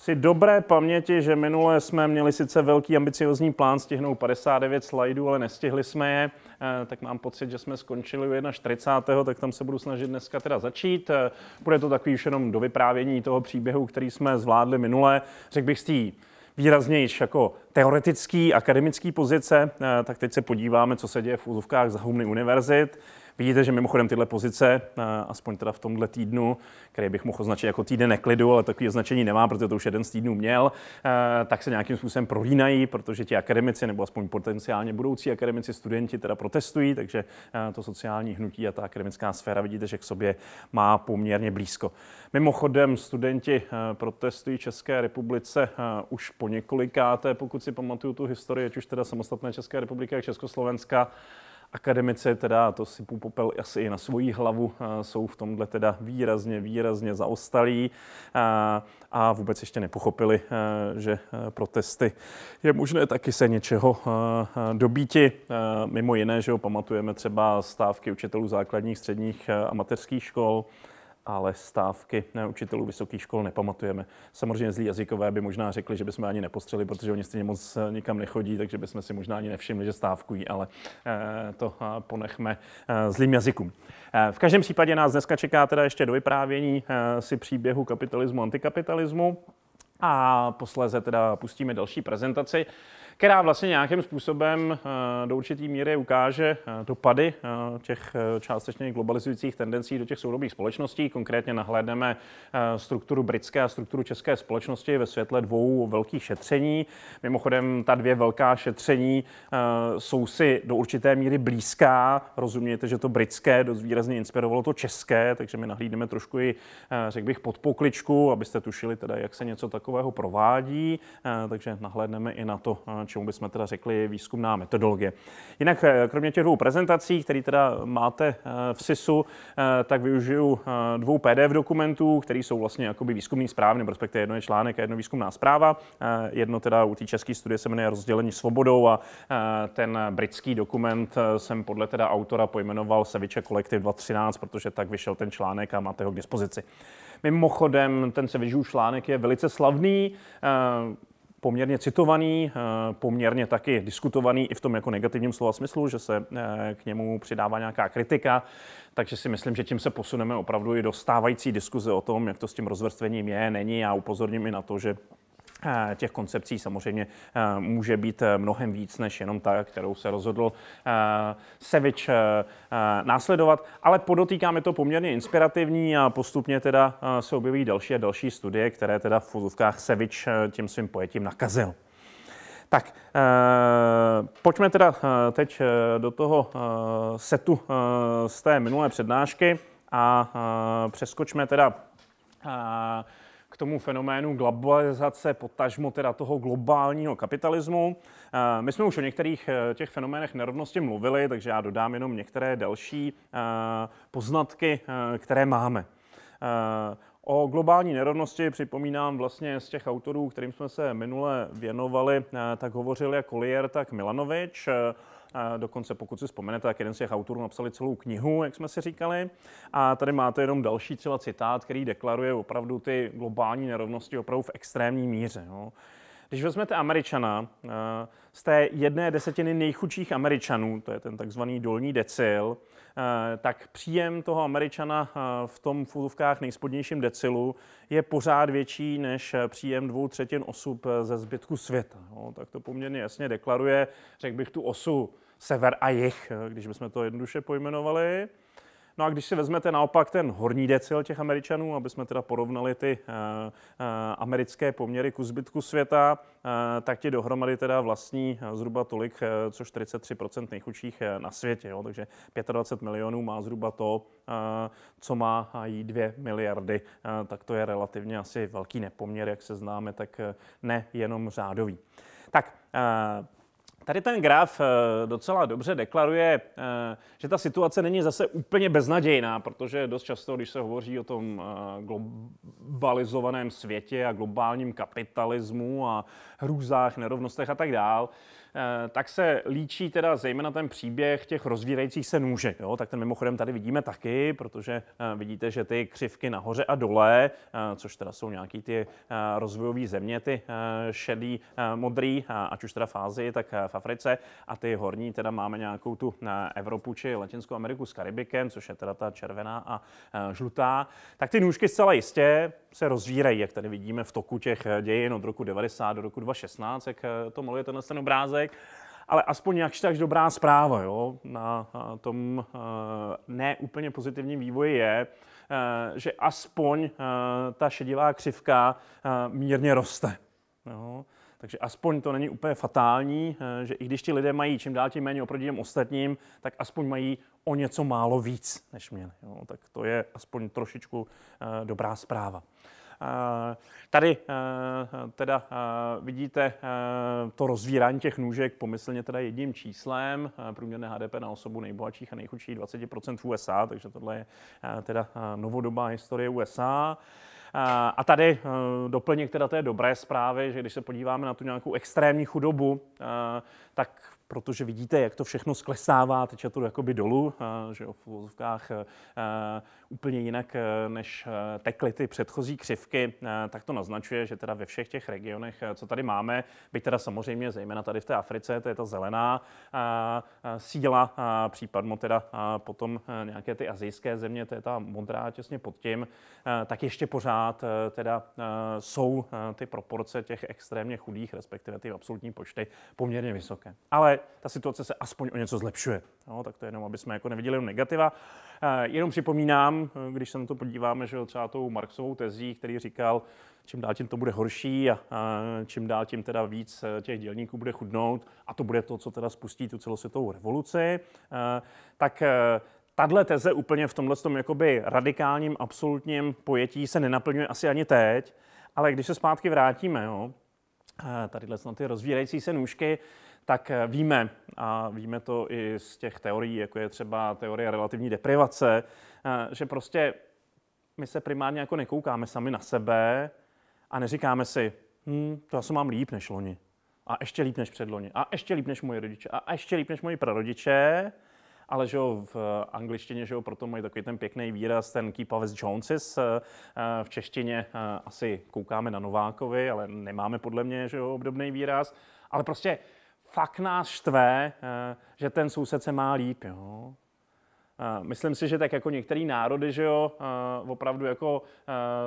si dobré paměti, že minule jsme měli sice velký ambiciozní plán stihnout 59 slajdů, ale nestihli jsme je, eh, tak mám pocit, že jsme skončili u 41. tak tam se budu snažit dneska teda začít. Eh, bude to takový už jenom do vyprávění toho příběhu, který jsme zvládli minule. Řekl bych z té výraznější jako teoretický, akademický pozice, eh, tak teď se podíváme, co se děje v úzovkách za humny univerzit. Vidíte, že mimochodem tyhle pozice, eh, aspoň teda v tomhle týdnu, který bych mohl označit jako týden neklidu, ale takový označení nemá, protože to už jeden z týdnů měl, eh, tak se nějakým způsobem prolínají, protože ti akademici nebo aspoň potenciálně budoucí akademici, studenti teda protestují, takže eh, to sociální hnutí a ta akademická sféra vidíte, že k sobě má poměrně blízko. Mimochodem, studenti protestují České republice už po několikáté, pokud si pamatuju tu historii, ať už teda samostatné České republiky, jak Československa. Akademici teda, to sypou popel asi i na svoji hlavu, eh, jsou v tomhle teda výrazně, výrazně zaostalí a, eh, a vůbec ještě nepochopili, eh, že protesty je možné taky se něčeho dobíti. Mimo jiné, že ho pamatujeme třeba stávky učitelů základních, středních a mateřských škol, ale stávky učitelů vysokých škol nepamatujeme. Samozřejmě zlí jazykové by možná řekli, že bychom ani nepostřeli, protože oni stejně moc eh, nikam nechodí, takže bychom si možná ani nevšimli, že stávkují, ale eh, to eh, ponechme zlým jazykům. V každém případě nás dneska čeká teda ještě do vyprávění si příběhu kapitalismu, antikapitalismu a posléze teda pustíme další prezentaci která vlastně nějakým způsobem eh, do určitý míry ukáže eh, dopady eh, těch částečně globalizujících tendencí do těch soudobých společností. Konkrétně nahlédneme strukturu britské a strukturu české společnosti ve světle dvou velkých šetření. Mimochodem, ta dvě velká šetření jsou si do určité míry blízká. Rozumějte, že to britské dost výrazně inspirovalo to české, takže my nahlídneme trošku i, řekl bych, pod pokličku, abyste tušili teda, jak se něco takového provádí. Takže nahlédneme i na to, čemu bychom teda řekli výzkumná metodologie. Jinak eh, kromě těch dvou prezentací, které teda máte eh, v SISu, eh, tak využiju dvou PDF dokumentů, které jsou vlastně jakoby výzkumný zprávy, nebo respektive jedno je článek a jedno výzkumná zpráva. Jedno teda u té české studie se jmenuje Rozdělení svobodou a ten britský dokument jsem podle teda autora pojmenoval Seviče kolektiv 2013, protože tak vyšel ten článek a máte ho k dispozici. Mimochodem, ten Sevičův článek je velice slavný poměrně citovaný, eh, poměrně taky diskutovaný i v tom jako negativním slova smyslu, že se eh, k němu přidává nějaká kritika, takže si myslím, že tím se posuneme opravdu i do stávající diskuze o tom, jak to s tím rozvrstvením je, není. Já upozorním i na to, že Těch koncepcí samozřejmě může být mnohem víc než jenom ta, kterou se rozhodl Sevič následovat, ale podotýkám, je to poměrně inspirativní a postupně teda se objeví další a další studie, které teda v fuzovkách Sevič tím svým pojetím nakazil. Tak, pojďme teda teď do toho setu z té minulé přednášky a přeskočme teda tomu fenoménu globalizace, potažmo teda toho globálního kapitalismu. Eh, my jsme už o některých eh, těch fenoménech nerovnosti mluvili, takže já dodám jenom některé další eh, poznatky, které máme. O globální nerovnosti připomínám vlastně z těch autorů, kterým jsme se minule věnovali, tak hovořil jak Collier, tak Milanovič. Dokonce, pokud si vzpomenete, tak jeden z těch autorů napsali celou knihu, jak jsme si říkali. A tady máte jenom další třeba citát, který deklaruje opravdu ty globální nerovnosti opravdu v extrémní míře. Když vezmete Američana, eh, z té jedné desetiny nejchudších Američanů, to je ten takzvaný dolní decil, eh, tak příjem toho Američana eh, v tom fulovkách nejspodnějším decilu je pořád větší než příjem dvou třetin osob ze zbytku světa. No, tak to poměrně jasně deklaruje, řekl bych, tu osu sever a jih, když bychom to jednoduše pojmenovali. No a když si vezmete naopak ten horní decil těch Američanů, aby jsme teda porovnali ty eh, eh, americké poměry ku zbytku světa, eh, tak ti dohromady teda vlastní zhruba tolik, co 43% nejchudších na světě. Jo? Takže 25 milionů má zhruba to, co má jí 2 miliardy. Tak to je relativně asi velký nepoměr, jak se známe, tak ne jenom řádový. Tak, Tady ten graf eh, docela dobře deklaruje, eh, že ta situace není zase úplně beznadějná, protože dost často, když se hovoří o tom eh, globalizovaném světě a globálním kapitalismu a hrůzách, nerovnostech a tak dále, Eh, tak se líčí teda zejména ten příběh těch rozvírajících se nůžek. Jo? Tak ten mimochodem tady vidíme taky, protože eh, vidíte, že ty křivky nahoře a dole, eh, což teda jsou nějaký ty rozvojové země, ty šedý, modrý, ať už teda v Ázii, tak v Africe a ty horní teda máme nějakou tu Evropu či Latinskou Ameriku s Karibikem, což je teda ta červená a žlutá, tak ty nůžky zcela jistě se rozvírají, jak tady vidíme v toku těch dějin od roku 90 do roku 2016, jak to maluje tenhle ten obrázek výsledek, ale aspoň jakž tak dobrá zpráva jo? na tom eh, neúplně pozitivním vývoji je, eh, že aspoň eh, ta šedivá křivka mírně roste. Jo? Takže aspoň to není úplně fatální, že i když ti lidé mají čím dál tím méně oproti těm ostatním, tak aspoň mají o něco málo víc, než měli. Jo? Tak to je aspoň trošičku dobrá zpráva. Eh, tady eh, teda eh, vidíte to rozvírání těch nůžek pomyslně teda jedním číslem, průměrné HDP na osobu nejbohatších a nejchudších 20% v USA, takže tohle je teda novodobá historie USA. A tady doplněk teda té dobré zprávy, že když se podíváme na tu nějakou extrémní chudobu, tak protože vidíte, jak to všechno sklesává, teď je to jakoby dolů, eh, že v vozovkách eh, eh, úplně jinak, než tekly ty předchozí křivky, tak to naznačuje, že teda ve všech těch regionech, co tady máme, byť teda samozřejmě zejména tady v té Africe, to je ta zelená síla, případně teda potom nějaké ty azijské země, to je ta modrá těsně pod tím, tak ještě pořád teda jsou ty proporce těch extrémně chudých, respektive ty absolutní počty, poměrně vysoké. Ale ta situace se aspoň o něco zlepšuje. No, tak to je jenom, aby jsme jako neviděli jenom negativa. Eh, jenom připomínám, eh, když se na to podíváme, že třeba tou Marxovou tezí, který říkal, čím dál tím to bude horší a, eh, čím dál tím teda víc těch dělníků bude chudnout a to bude to, co teda spustí tu celosvětovou revoluci, tak tahle teze úplně v tomhle tom jakoby radikálním, absolutním pojetí se nenaplňuje asi ani teď, ale když se zpátky vrátíme, jo, tadyhle na ty rozvírající se nůžky, tak eh, víme, a víme to i z těch teorií, jako je třeba teorie relativní deprivace, eh, že prostě my se primárně jako nekoukáme sami na sebe a neříkáme si, hm, to já mám líp než loni. A ještě líp než předloni. A ještě líp než moji rodiče. A ještě líp než moji prarodiče. Ale že jo, v eh, angličtině, že jo, proto mají takový ten pěkný výraz, ten Keep Up Joneses. V češtině asi koukáme na Novákovi, ale nemáme podle mě, že jo, obdobný výraz. Ale prostě fakt nás štve, eh, že ten soused se má líp. Jo? Eh, myslím si, že tak jako některé národy, že jo, eh, opravdu jako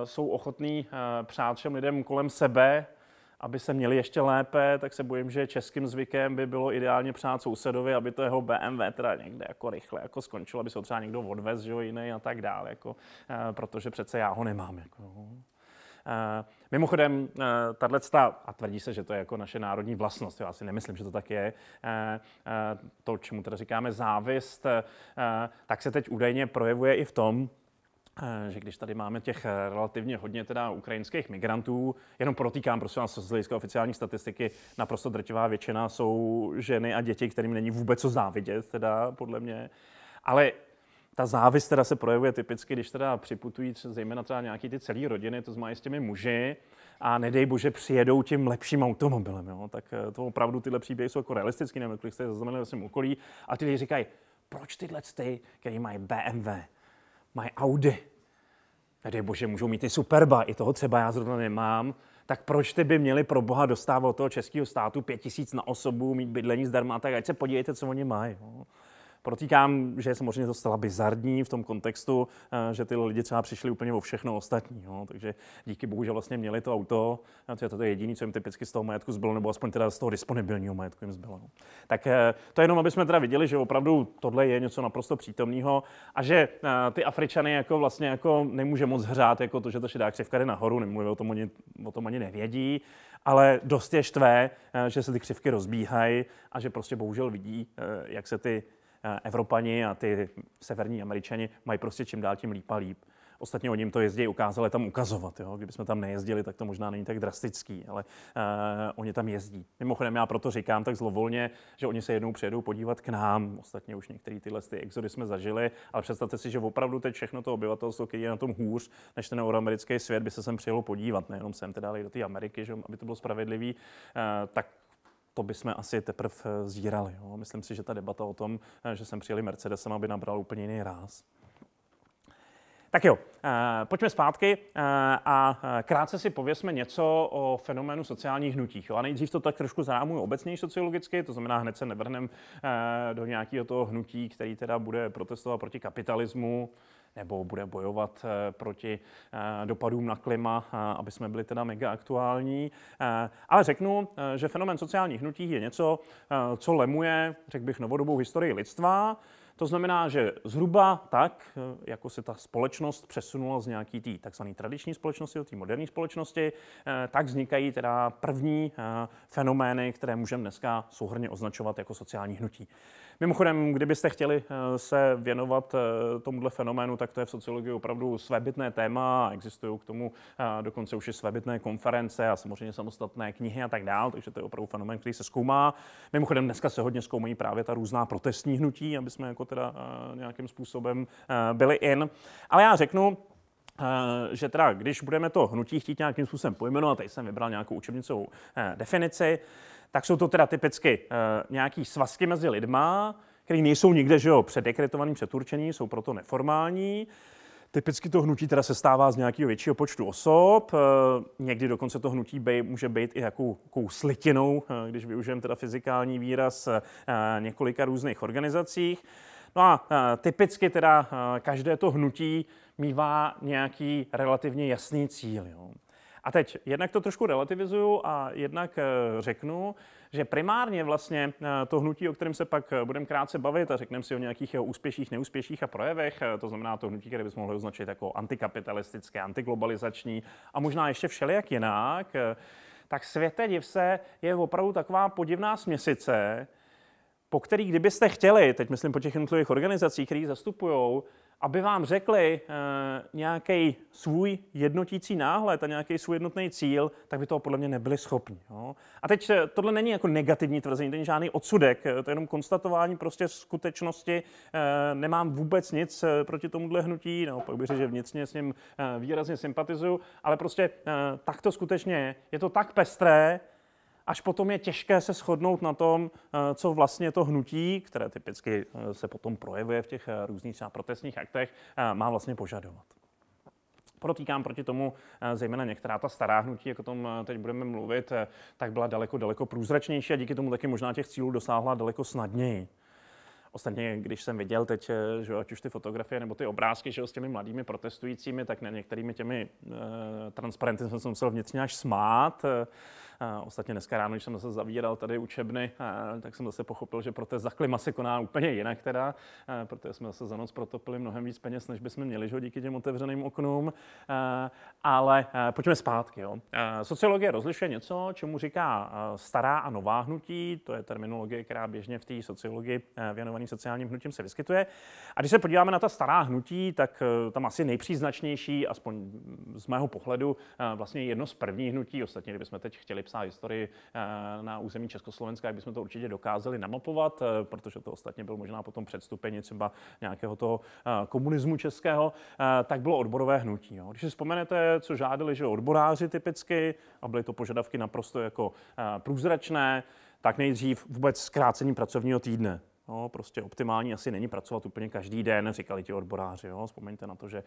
jsou ochotní přát všem lidem kolem sebe, aby se měli ještě lépe, tak se bojím, že českým zvykem by bylo ideálně přát sousedovi, aby to jeho BMW teda někde jako rychle jako skončilo, aby se ho třeba někdo odvez, že jo, jiný a tak dále, jako, protože přece já ho nemám. Jako. Eh, mimochodem, eh, tahle a tvrdí se, že to je jako naše národní vlastnost, já si nemyslím, že to tak je, eh, to, čemu teda říkáme závist, tak se teď údajně projevuje i v tom, že když tady máme těch relativně hodně teda ukrajinských migrantů, jenom protýkám, prosím vás, z hlediska oficiální statistiky, naprosto drtivá většina jsou ženy a děti, kterým není vůbec co závidět, teda podle mě. Ale ta závist teda se projevuje typicky, když teda připutují zejména třeba nějaký ty celé rodiny, to znamená s těmi muži, a nedej bože přijedou tím lepším automobilem, jo? tak eh, to opravdu tyhle příběhy jsou jako realistický, nevím, kolik jste zaznamenali ve svém okolí, a ty lidi říkají, proč tyhle ty, který mají BMW, mají Audi, nedej bože, můžou mít i Superba, i toho třeba já zrovna nemám, tak proč ty by měli pro boha dostávat od toho českého státu pět tisíc na osobu, mít bydlení zdarma, tak ať se podívejte, co oni mají. Jo? Protýkám, že je samozřejmě to zcela bizardní v tom kontextu, eh, že ty lidi třeba přišli úplně o všechno ostatní. Jo. Takže díky bohu, že vlastně měli to auto. To je to jediné, co jim typicky z toho majetku zbylo, nebo aspoň teda z toho disponibilního majetku jim zbylo. No. Tak eh, to je jenom, aby jsme teda viděli, že opravdu tohle je něco naprosto přítomného a že eh, ty Afričany jako vlastně jako nemůže moc hřát jako to, že to šedá křivka jde nahoru, nemluví o tom ani, o tom ani nevědí, ale dost je štvé, že se ty křivky rozbíhají a že prostě bohužel vidí, jak se ty Eh, Evropani a ty severní Američani mají prostě čím dál tím líp a líp. Ostatně o něm to jezdí ukázali tam ukazovat. Jo? Kdyby jsme tam nejezdili, tak to možná není tak drastický, ale uh, oni tam jezdí. Mimochodem, já proto říkám tak zlovolně, že oni se jednou přijedou podívat k nám. Ostatně už některé tyhle ty exody jsme zažili, ale představte si, že opravdu teď všechno to obyvatelstvo, které je na tom hůř než ten euroamerický svět, by se sem přijelo podívat, nejenom sem, teda ale i do té Ameriky, že, aby to bylo spravedlivý, uh, tak to bychom asi teprve eh, zírali. Jo. Myslím si, že ta debata o tom, eh, že jsem přijeli Mercedesem, aby nabral úplně jiný ráz. Tak jo, eh, pojďme zpátky a krátce si pověsme něco o fenoménu sociálních hnutích. A nejdřív to tak trošku zarámuju obecněji sociologicky, to znamená, hned se nevrhneme do nějakého toho hnutí, který teda bude protestovat proti kapitalismu, nebo bude bojovat eh, proti eh, dopadům na klima, eh, aby jsme byli teda mega aktuální. Ale řeknu, že fenomen sociálních hnutí je něco, co lemuje, řekl bych, novodobou historii lidstva. To znamená, že zhruba tak, jako se ta společnost přesunula z nějaký té takzvané tradiční společnosti do té moderní společnosti, tak vznikají teda první fenomény, které můžeme dneska souhrně označovat jako sociální hnutí. Mimochodem, kdybyste chtěli eh, se věnovat eh, tomuhle fenoménu, tak to je v sociologii opravdu svébytné téma. Existují k tomu eh, dokonce už i svébytné konference a samozřejmě samostatné knihy a tak dál, takže to je opravdu fenomén, který se zkoumá. Mimochodem, dneska se hodně zkoumají právě ta různá protestní hnutí, aby jsme jako teda nějakým způsobem byli in. Ale já řeknu, že teda, když budeme to hnutí chtít nějakým způsobem pojmenovat, tady jsem vybral nějakou učebnicovou definici, tak jsou to teda typicky eh, nějaký svazky mezi lidma, které nejsou nikde že jo, předekretovaný, přeturčený, jsou proto neformální. Typicky to hnutí teda se stává z nějakého většího počtu osob, eh, někdy dokonce to hnutí bej, může být i jakou, jakou slitinou, eh, když využijeme teda fyzikální výraz několika různých organizacích. No a typicky teda každé to hnutí mývá nějaký relativně jasný cíl. Jo. A teď jednak to trošku relativizuju a jednak eh, řeknu, že primárně vlastně eh, to hnutí, o kterém se pak eh, budeme krátce bavit a řekneme si o nějakých jeho úspěších, neúspěších a projevech, to znamená to hnutí, které bychom mohli označit jako antikapitalistické, antiglobalizační a možná ještě všelijak jinak, tak světe div se je opravdu taková podivná směsice, po který, kdybyste chtěli, teď myslím po těch jednotlivých organizacích, které zastupují, aby vám řekli e, eh, nějaký svůj jednotící náhled a nějaký svůj jednotný cíl, tak by toho podle mě nebyli schopni. Jo? A teď eh, tohle není jako negativní tvrzení, to není žádný odsudek, eh, to je jenom konstatování prostě skutečnosti. E, nemám vůbec nic proti tomuhle hnutí, no, pak bych řekl, že vnitřně s ním výrazně sympatizuju, ale prostě e, tak to skutečně je. Je to tak pestré, až potom je těžké se shodnout na tom, eh, co vlastně to hnutí, které typicky eh, se potom projevuje v těch eh, různých třeba protestních aktech, má vlastně požadovat. Protýkám proti tomu zejména některá ta stará hnutí, jak o tom teď budeme mluvit, tak byla daleko, daleko průzračnější a díky tomu taky možná těch cílů dosáhla daleko snadněji. Ostatně, když jsem viděl teď, že ať už ty fotografie nebo ty obrázky, že s těmi mladými protestujícími, tak na některými těmi e, transparenty jsem se musel vnitřně až smát. E, Ostatně dneska ráno, když jsem zase zavíral tady učebny, eh, tak jsem zase pochopil, že pro za klima se koná úplně jinak teda, eh, protože jsme zase za noc protopili mnohem víc peněz, než bychom měli, že díky těm otevřeným oknům. Eh, ale pojďme zpátky. Jo. Sociologie rozlišuje něco, čemu říká stará a nová hnutí, to je terminologie, která běžně v té sociologii věnovaný sociálním hnutím se vyskytuje. A když se podíváme na ta stará hnutí, tak tam asi nejpříznačnější, aspoň z mého pohledu, vlastně jedno z prvních hnutí, ostatně kdybychom teď chtěli obsáhá historii eh, na území Československa, jak bychom to určitě dokázali namapovat, eh, protože to ostatně byl možná potom předstupení třeba nějakého toho eh, komunismu českého, tak bylo odborové hnutí. Jo. Když si vzpomenete, co žádali že odboráři typicky, a byly to požadavky naprosto jako průzračné, tak nejdřív vůbec zkrácení pracovního týdne. No, prostě optimální asi není pracovat úplně každý den, říkali ti odboráři. Jo. Vzpomeňte na to, že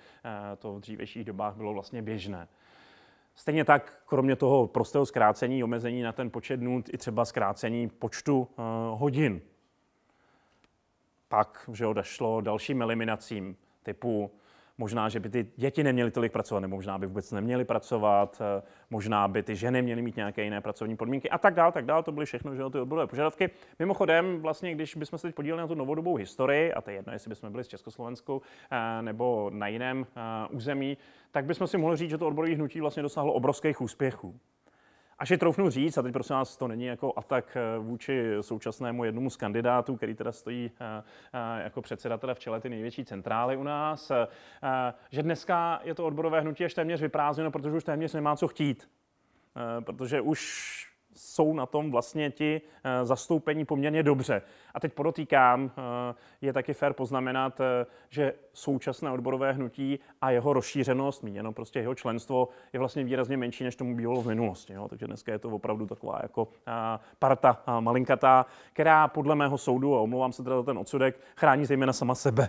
to v dřívějších dobách bylo vlastně běžné. Stejně tak, kromě toho prostého zkrácení, omezení na ten počet dnů, i třeba zkrácení počtu uh, hodin. Pak, že odešlo dalším eliminacím typu Možná, že by ty děti neměly tolik pracovat, nebo možná by vůbec neměly pracovat, eh, možná by ty ženy měly mít nějaké jiné pracovní podmínky a tak dál, tak dál. To byly všechno že, ty odborové požadavky. Mimochodem, vlastně, když bychom se teď podívali na tu novodobou historii, a to je jedno, jestli bychom byli z Československou eh, nebo na jiném eh, území, tak bychom si mohli říct, že to odborové hnutí vlastně dosáhlo obrovských úspěchů. Až je troufnu říct, a teď prosím vás, to není jako atak eh, vůči současnému jednomu z kandidátů, který teda stojí eh, eh, jako předseda teda v čele ty největší centrály u nás, že dneska je to odborové hnutí až téměř vyprázdněno, protože už téměř nemá co chtít. Protože už jsou na tom vlastně ti eh, zastoupení poměrně dobře. A teď podotýkám, eh, je taky fér poznamenat, eh, že současné odborové hnutí a jeho rozšířenost, míněno prostě jeho členstvo, je vlastně výrazně menší, než tomu bývalo v minulosti. Jo? Takže dneska je to opravdu taková jako parta malinkatá, která podle mého soudu, a omlouvám se teda za ten odsudek, chrání zejména sama sebe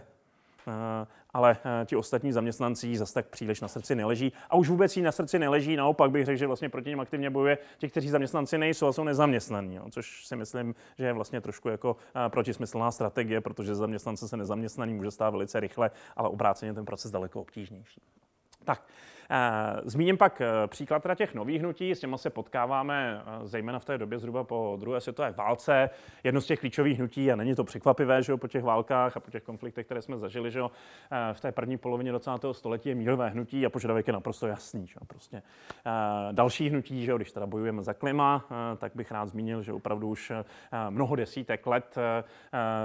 ale eh, ti ostatní zaměstnanci zase tak příliš na srdci neleží. A už vůbec jí na srdci neleží, naopak bych řekl, že vlastně proti něm aktivně bojuje Ti, kteří zaměstnanci nejsou a jsou nezaměstnaní, jo, což si myslím, že je vlastně trošku jako eh, protismyslná strategie, protože zaměstnance se nezaměstnaný může stát velice rychle, ale obráceně ten proces daleko obtížnější. Tak, Eh, zmíním pak eh, příklad teda těch nových hnutí, s těma se potkáváme eh, zejména v té době zhruba po druhé světové válce. Jedno z těch klíčových hnutí, a není to překvapivé, že jo, po těch válkách a po těch konfliktech, které jsme zažili, že jo, v té první polovině 20. století je mírové hnutí a požadavek je naprosto jasný. Že jo, prostě. Další hnutí, že jo, když teda bojujeme za klima, tak bych rád zmínil, že opravdu už mnoho desítek let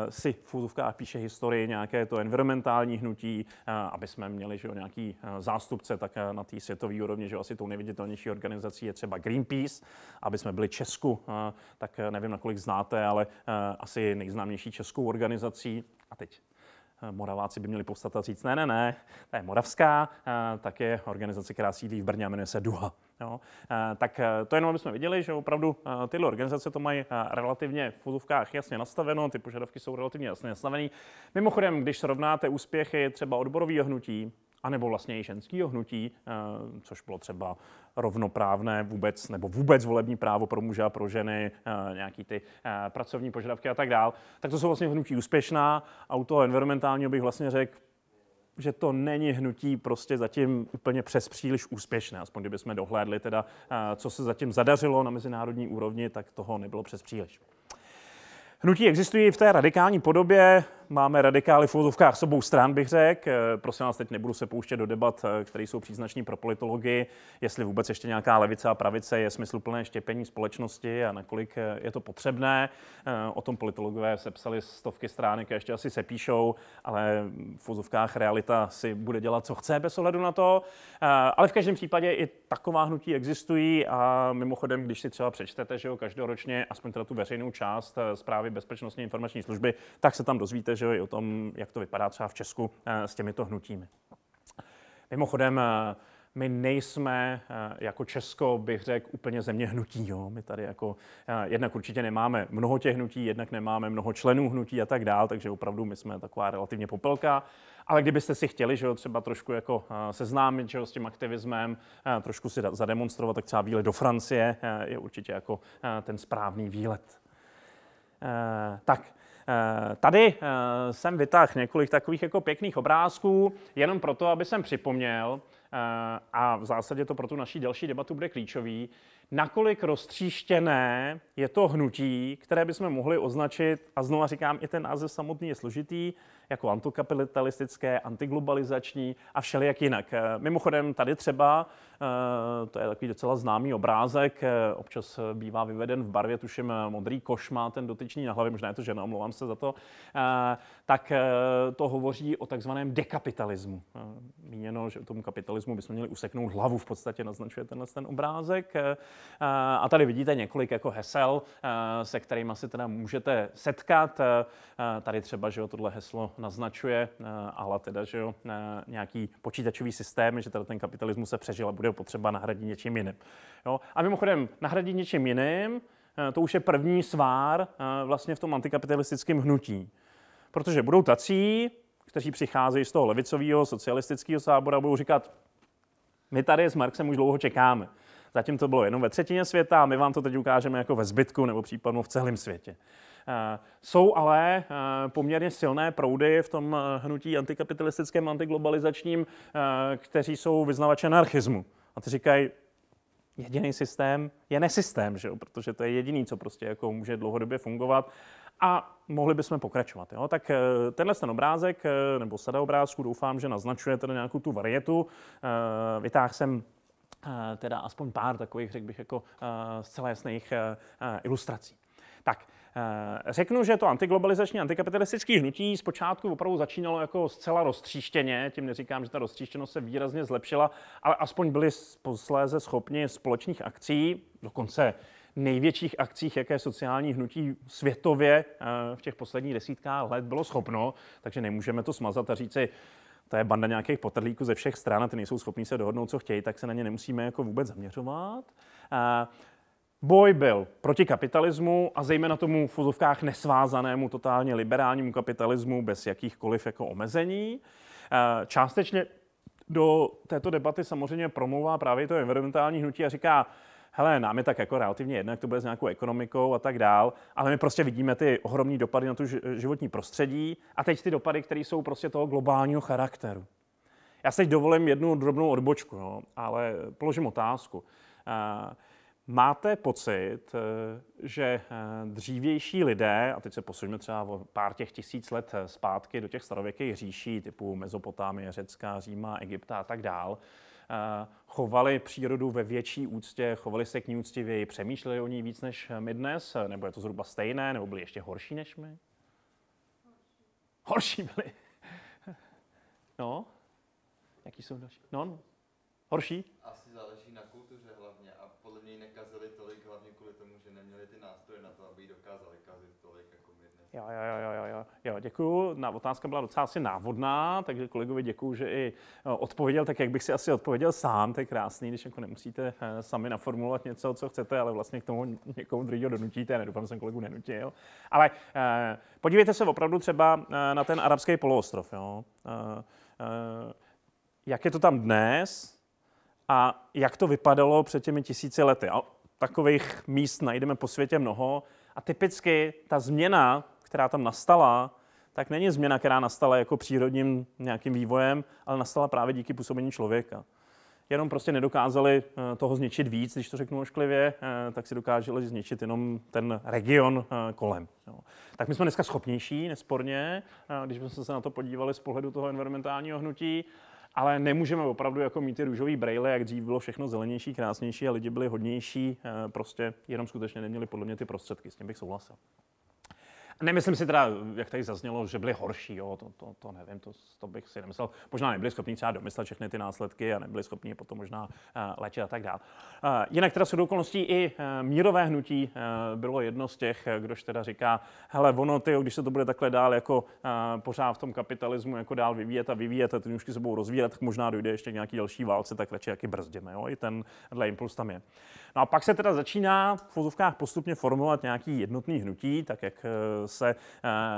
si v úzovkách píše historii nějaké to environmentální hnutí, aby jsme měli že jo, nějaký zástupce, tak na té světové úrovni, že asi tou neviditelnější organizací je třeba Greenpeace, aby jsme byli Česku, eh, tak eh, nevím, nakolik znáte, ale eh, asi nejznámější českou organizací, a teď Moraváci by měli povstat a říct, ne, ne, ne, ta je moravská, tak je organizace, která sídlí v Brně a jmenuje se Duha. Jo? Tak to jenom, abychom viděli, že opravdu tyhle organizace to mají relativně v fuzovkách jasně nastaveno, ty požadavky jsou relativně jasně nastavené. Mimochodem, když srovnáte úspěchy třeba odborového hnutí, anebo vlastně i ženského hnutí, eh, což bylo třeba rovnoprávné vůbec, nebo vůbec volební právo pro muže a pro ženy, eh, nějaký ty eh, pracovní požadavky a tak dál, tak to jsou vlastně hnutí úspěšná a u toho environmentálního bych vlastně řekl, že to není hnutí prostě zatím úplně přes příliš úspěšné, aspoň kdybychom dohlédli teda, co se zatím zadařilo na mezinárodní úrovni, tak toho nebylo přes příliš. Hnutí existují v té radikální podobě, máme radikály v úvodovkách s obou stran, bych řekl. Eh, prosím vás, teď nebudu se pouštět do debat, eh, které jsou příznační pro politologii, jestli vůbec ještě nějaká levice a pravice je smysluplné štěpení společnosti a nakolik eh, je to potřebné. O tom politologové sepsali stovky stránek a ještě asi se píšou, ale v úzovkách realita si bude dělat, co chce, bez ohledu na to. Ale v každém případě i taková hnutí existují a mimochodem, když si třeba přečtete, že jo, každoročně, aspoň teda tu veřejnou část zprávy Bezpečnostní informační služby, tak se tam dozvíte, že i o tom, jak to vypadá třeba v Česku eh, s těmito hnutími. Mimochodem, eh, my nejsme eh, jako Česko, bych řekl, úplně země hnutí. Jo. My tady jako jednak určitě nemáme mnoho těch hnutí, jednak nemáme mnoho členů hnutí a tak dál, takže opravdu my jsme taková relativně popelka. Ale kdybyste si chtěli, že jo, třeba trošku jako seznámit že jo, s tím aktivismem, trošku si zademonstrovat, tak třeba výlet do Francie je určitě jako ten správný výlet. Tak, Eh, tady eh, jsem vytáhl několik takových jako pěkných obrázků, jenom proto, aby jsem připomněl, eh, a v zásadě to pro tu naší další debatu bude klíčový, nakolik roztříštěné je to hnutí, které bychom mohli označit, a znova říkám, i ten název samotný je složitý, jako antikapitalistické, antiglobalizační a všelijak jinak. Eh, mimochodem tady třeba, eh, to je takový docela známý obrázek, eh, občas bývá vyveden v barvě, tuším modrý koš má ten dotyčný na hlavě, možná je to žena, omlouvám se za to, tak to hovoří o takzvaném dekapitalismu. Míněno, že tomu kapitalismu bychom měli useknout hlavu, v podstatě naznačuje tenhle ten obrázek. A tady vidíte několik jako hesel, se kterými se teda můžete setkat. Tady třeba, že jo, tohle heslo naznačuje, eh, ale teda, že jo, eh, nějaký počítačový systém, že teda ten kapitalismus se přežil a bude potřeba nahradit něčím jiným. Jo? A mimochodem, nahradit něčím jiným, eh, to už je první svár vlastně v tom antikapitalistickém hnutí. Protože budou tací, kteří přicházejí z toho levicového socialistického sábora, budou říkat, my tady s Marxem už dlouho čekáme. Zatím to bylo jenom ve třetině světa a my vám to teď ukážeme jako ve zbytku nebo případně v celém světě. Eh, jsou ale eh, poměrně silné proudy v tom eh, hnutí antikapitalistickém, antiglobalizačním, kteří jsou vyznavači anarchismu. A ty říkají, jediný systém je nesystém, že jo? protože to je jediný, co prostě jako může dlouhodobě fungovat. A mohli bychom pokračovat. Jo? Tak tenhle ten obrázek, nebo sada obrázků, doufám, že naznačuje tedy nějakou tu varietu. Vytáhl jsem teda aspoň pár takových, řekl bych, jako zcela jasných ilustrací. Tak, Eh, řeknu, že to antiglobalizační, antikapitalistické hnutí zpočátku opravdu začínalo jako zcela roztříštěně, tím neříkám, že ta roztříštěnost se výrazně zlepšila, ale aspoň byli posléze schopni společných akcí, dokonce největších akcích, jaké sociální hnutí světově eh, v těch posledních desítkách let bylo schopno, takže nemůžeme to smazat a říci, to je banda nějakých potrlíků ze všech stran a ty nejsou schopní se dohodnout, co chtějí, tak se na ně nemusíme jako vůbec zaměřovat. Eh, Boj byl proti kapitalismu a zejména tomu v fuzovkách nesvázanému totálně liberálnímu kapitalismu bez jakýchkoliv jako omezení. Eh, částečně do této debaty samozřejmě promlouvá právě to environmentální hnutí a říká, hele, nám je tak jako relativně jedno, jak to bude s nějakou ekonomikou a tak dál, ale my prostě vidíme ty ohromné dopady na tu životní prostředí a teď ty dopady, které jsou prostě toho globálního charakteru. Já se teď dovolím jednu drobnou odbočku, no, ale položím otázku. Uh, Máte pocit, eh, že eh, dřívější lidé, a teď se posuňme třeba o pár těch tisíc let eh, zpátky do těch starověkých říší typu Mezopotámie, Řecka, Říma, Egypta a tak dál, chovali přírodu ve větší úctě, chovali se k ní úctivěji, přemýšleli o ní víc než my dnes, nebo je to zhruba stejné, nebo byli ještě horší než my? Horší, byli. No, jaký jsou další? No, no. horší? Asi záleží na kultu oni nekazili tolik hlavně kvůli tomu, že neměli ty nástroje na to, aby ji dokázali kazit tolik, jako my dnes. Jo, jo, jo, jo, jo. jo děkuju. Na, otázka byla docela asi návodná, takže kolegovi děkuju, že i e, odpověděl tak, jak bych si asi odpověděl sám. To je krásný, když jako nemusíte e, sami naformulovat něco, co chcete, ale vlastně k tomu někomu druhého donutíte. Nedoufám, že jsem kolegu nenutil. Ale eh, podívejte se opravdu třeba e, na ten arabský poloostrov. Jo. Eh, eh, jak je to tam dnes? a jak to vypadalo před těmi tisíci lety. A takových míst najdeme po světě mnoho a typicky ta změna, která tam nastala, tak není změna, která nastala jako přírodním nějakým vývojem, ale nastala právě díky působení člověka. Jenom prostě nedokázali eh, toho zničit víc, když to řeknu ošklivě, eh, tak si dokázali zničit jenom ten region eh, kolem. Jo. Tak my jsme dneska schopnější, nesporně, když jsme se na to podívali z pohledu toho environmentálního hnutí, ale nemůžeme opravdu jako mít ty růžový brejle, jak dřív bylo všechno zelenější, krásnější a lidi byli hodnější, eh, prostě jenom skutečně neměli podle mě ty prostředky, s tím bych souhlasil. Nemyslím si teda, jak tady zaznělo, že byli horší, jo, to, to, to nevím, to, to bych si nemyslel. Možná nebyli schopni třeba domyslet všechny ty následky a nebyli schopni je potom možná uh, léčit a tak dále. Uh, jinak teda jsou okolností i uh, mírové hnutí uh, bylo jedno z těch, kdož teda říká, hele, ono, ty, když se to bude takhle dál jako uh, pořád v tom kapitalismu jako dál vyvíjet a vyvíjet a ty nůžky se budou rozvíjet, tak možná dojde ještě nějaký další válce, tak radši jaký brzděme, jo, i tenhle impuls tam je. Uh, No a pak se teda začíná v vozovkách postupně formovat nějaký jednotný hnutí, tak jak eh, se eh,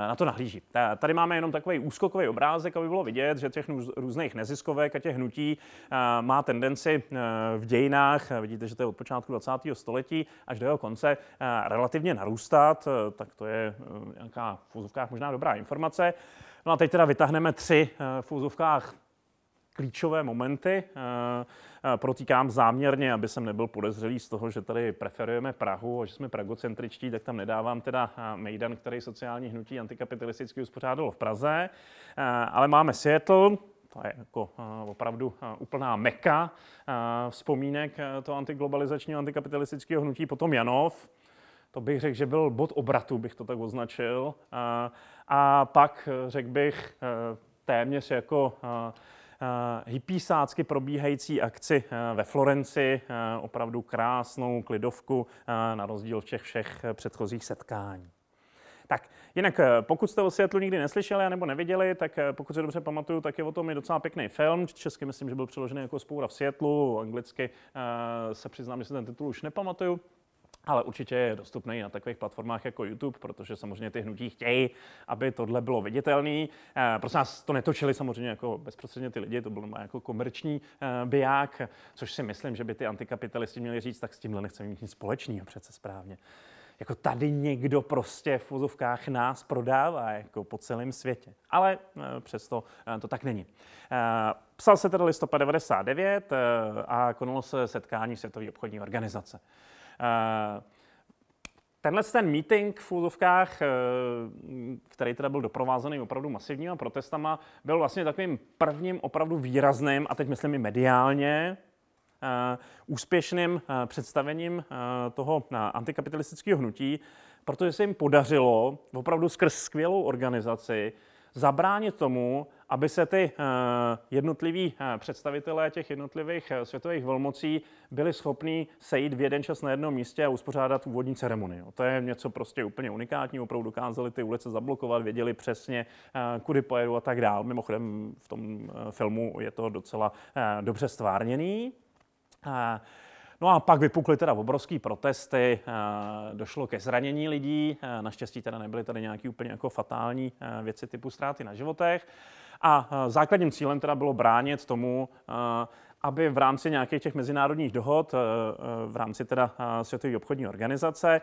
na to nahlíží. Tady máme jenom takový úskokový obrázek, aby bylo vidět, že těch různých neziskovek a těch hnutí eh, má tendenci v dějinách, vidíte, že to je od počátku 20. století až do jeho konce, relativně narůstat, tak to je nějaká v možná dobrá informace. No a teď teda vytáhneme tři v klíčové momenty. Eh, eh, protýkám záměrně, aby jsem nebyl podezřelý z toho, že tady preferujeme Prahu a že jsme pragocentričtí, tak tam nedávám teda eh, Mejdan, který sociální hnutí antikapitalisticky uspořádalo v Praze. Ale máme Seattle, to je jako opravdu úplná meka vzpomínek toho antiglobalizačního, antikapitalistického hnutí, potom Janov, to bych řekl, že byl bod obratu, bych to tak označil. A, a pak řekl bych téměř jako Eh, hypísácky probíhající akci eh, ve Florenci, eh, opravdu krásnou klidovku na rozdíl od všech, všech předchozích setkání. Tak, jinak pokud jste o Seattle nikdy neslyšeli nebo neviděli, tak pokud se dobře pamatuju, tak je o tom i docela pěkný film. Česky myslím, že byl přeložený jako Spoura v Seattleu, anglicky se přiznám, že si ten titul už nepamatuju ale určitě je dostupný na takových platformách jako YouTube, protože samozřejmě ty hnutí chtějí, aby tohle bylo viditelné. Eh, prostě nás to netočili samozřejmě jako bezprostředně ty lidi, to byl jako komerční eh, biják, což si myslím, že by ty antikapitalisti měli říct, tak s tímhle nechceme mít nic společného přece správně. Jako tady někdo prostě v vozovkách nás prodává jako po celém světě. Ale eh, přesto to tak není. psal se teda listopad 99 a konalo se setkání Světové obchodní organizace. Eh, tenhle ten meeting v úzovkách, eh, který teda byl doprovázený opravdu masivníma protestama, byl vlastně takovým prvním opravdu výrazným, a teď myslím i mediálně, eh, úspěšným představením toho antikapitalistického hnutí, protože se jim podařilo opravdu skrz skvělou organizaci zabránit tomu, aby se ty eh, jednotliví eh, představitelé těch jednotlivých eh, světových velmocí byli schopni sejít v jeden čas na jednom místě a uspořádat úvodní ceremonii. To je něco prostě úplně unikátní. opravdu dokázali ty ulice zablokovat, věděli přesně, kudy pojedu a tak dál. Mimochodem v tom filmu je to docela dobře stvárněný. No a pak vypukly teda obrovské protesty, eh, došlo ke zranění lidí, eh, naštěstí teda nebyly tady nějaké úplně jako fatální eh, věci typu ztráty na životech. A základním cílem teda bylo bránit tomu, aby v rámci nějakých těch mezinárodních dohod, v rámci teda Světové obchodní organizace,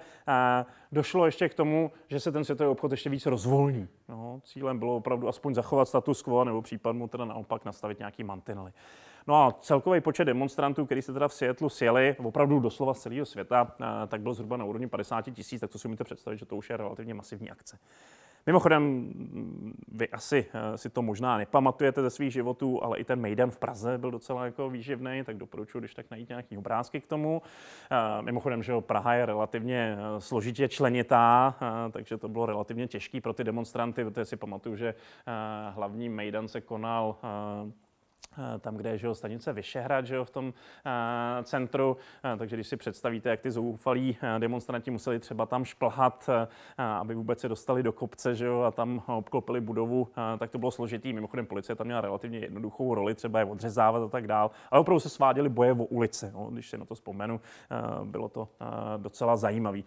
došlo ještě k tomu, že se ten světový obchod ještě víc rozvolní. No, cílem bylo opravdu aspoň zachovat status quo nebo mu teda naopak nastavit nějaký mantinely. No a celkový počet demonstrantů, který se teda v Seattlu sjeli, opravdu doslova z celého světa, eh, tak byl zhruba na úrovni 50 tisíc, tak to si umíte představit, že to už je relativně masivní akce. Mimochodem, mm, vy asi eh, si to možná nepamatujete ze svých životů, ale i ten Mejdan v Praze byl docela jako výživný, tak doporučuji, když tak najít nějaký obrázky k tomu. Eh, mimochodem, že Praha je relativně složitě členitá, takže to bylo relativně těžké pro ty demonstranty, protože si pamatuju, že hlavní Mejdan se konal Eh, tam, kde je že jo, stanice Vyšehrad že jo, v tom a, eh, centru. A, eh, takže když si představíte, jak ty zoufalí demonstranti museli třeba tam šplhat, a, aby vůbec se dostali do kopce že jo, a tam obklopili budovu, a, tak to bylo složitý. Mimochodem policie tam měla relativně jednoduchou roli, třeba je odřezávat a tak dál. Ale opravdu se sváděli boje o ulici, no, když se na to vzpomenu. A, bylo to a, docela zajímavé.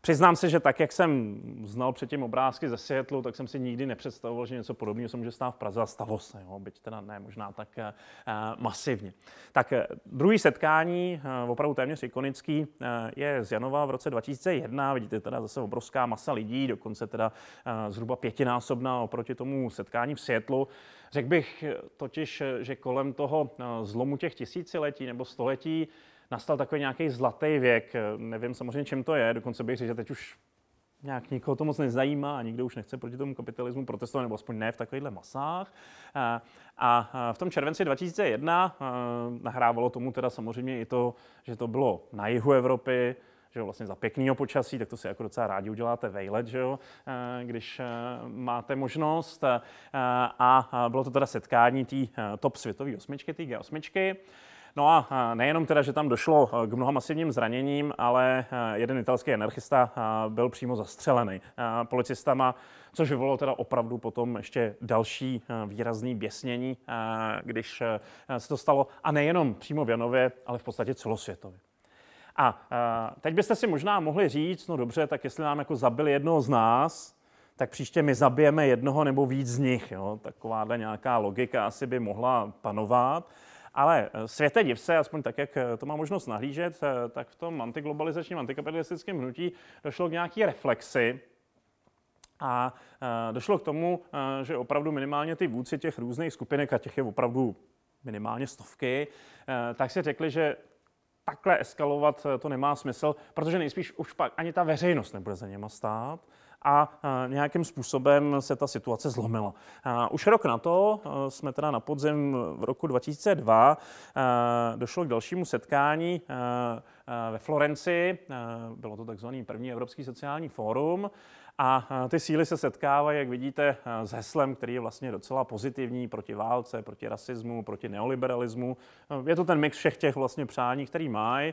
Přiznám se, že tak, jak jsem znal předtím obrázky ze Světlu, tak jsem si nikdy nepředstavoval, že něco podobného se může stát v Praze a stalo se, jo, byť teda ne možná tak uh, masivně. Tak eh, druhý setkání, uh, opravdu téměř ikonický, uh, je z Janova v roce 2001. Vidíte teda zase obrovská masa lidí, dokonce teda uh, zhruba pětinásobná oproti tomu setkání v Světlu. Řekl bych totiž, že kolem toho zlomu těch tisíciletí nebo století nastal takový nějaký zlatý věk, eh, nevím samozřejmě, čím to je, dokonce bych řekl, že teď už nějak nikoho to moc nezajímá a nikdo už nechce proti tomu kapitalismu protestovat, nebo aspoň ne v takovýchhle masách. Eh, a eh, v tom červenci 2001 nahrávalo tomu teda samozřejmě i to, že to bylo na jihu Evropy, že vlastně za pěkného počasí, tak to si jako docela rádi uděláte vejlet, že jo, když máte možnost. A bylo to teda setkání té top světové osmičky, té G8. No a nejenom teda, že tam došlo eh, k mnoha masivním zraněním, ale eh, jeden italský anarchista eh, byl přímo zastřelený policistama, což vyvolalo teda opravdu potom ještě další výrazný běsnění, když se to stalo. A nejenom přímo v Janově, ale v podstatě celosvětově. A teď byste si možná mohli říct, no dobře, tak jestli nám jako zabili jednoho z nás, tak příště my zabijeme jednoho nebo víc z nich. Jo? Takováhle nějaká logika asi by mohla panovat. Ale eh, světe div se, aspoň tak, jak eh, to má možnost nahlížet, eh, tak v tom antiglobalizačním, antikapitalistickém hnutí došlo k nějaký reflexi a došlo k tomu, že opravdu minimálně ty vůdci těch různých skupinek, a těch je opravdu minimálně stovky, tak si řekli, že takhle eskalovat to nemá smysl, protože nejspíš už pak ani ta veřejnost nebude za něma stát a nějakým způsobem se ta situace zlomila. Už rok na to, jsme teda na podzim v roku 2002, došlo k dalšímu setkání ve Florenci, bylo to takzvaný první Evropský sociální fórum a ty síly se setkávají, jak vidíte, s heslem, který je vlastně docela pozitivní proti válce, proti rasismu, proti neoliberalismu. Je to ten mix všech těch vlastně přání, který mají.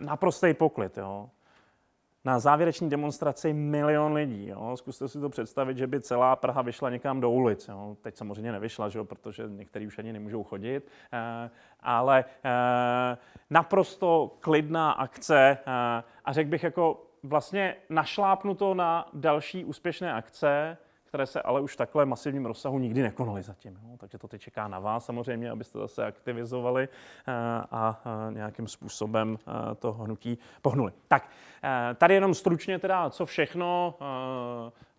Naprostý poklid, jo na závěreční demonstraci milion lidí. Jo. Zkuste si to představit, že by celá Praha vyšla někam do ulic. Jo. Teď samozřejmě nevyšla, že jo, protože některý už ani nemůžou chodit, E, ale e, naprosto klidná akce e, a řekl bych jako vlastně našlápnuto na další úspěšné akce, které se ale už takhle masivním rozsahu nikdy nekonaly zatím. Jo. Takže to teď čeká na vás samozřejmě, abyste zase aktivizovali eh, a eh, nějakým způsobem eh, to hnutí pohnuli. Tak, tady jenom stručně teda, co všechno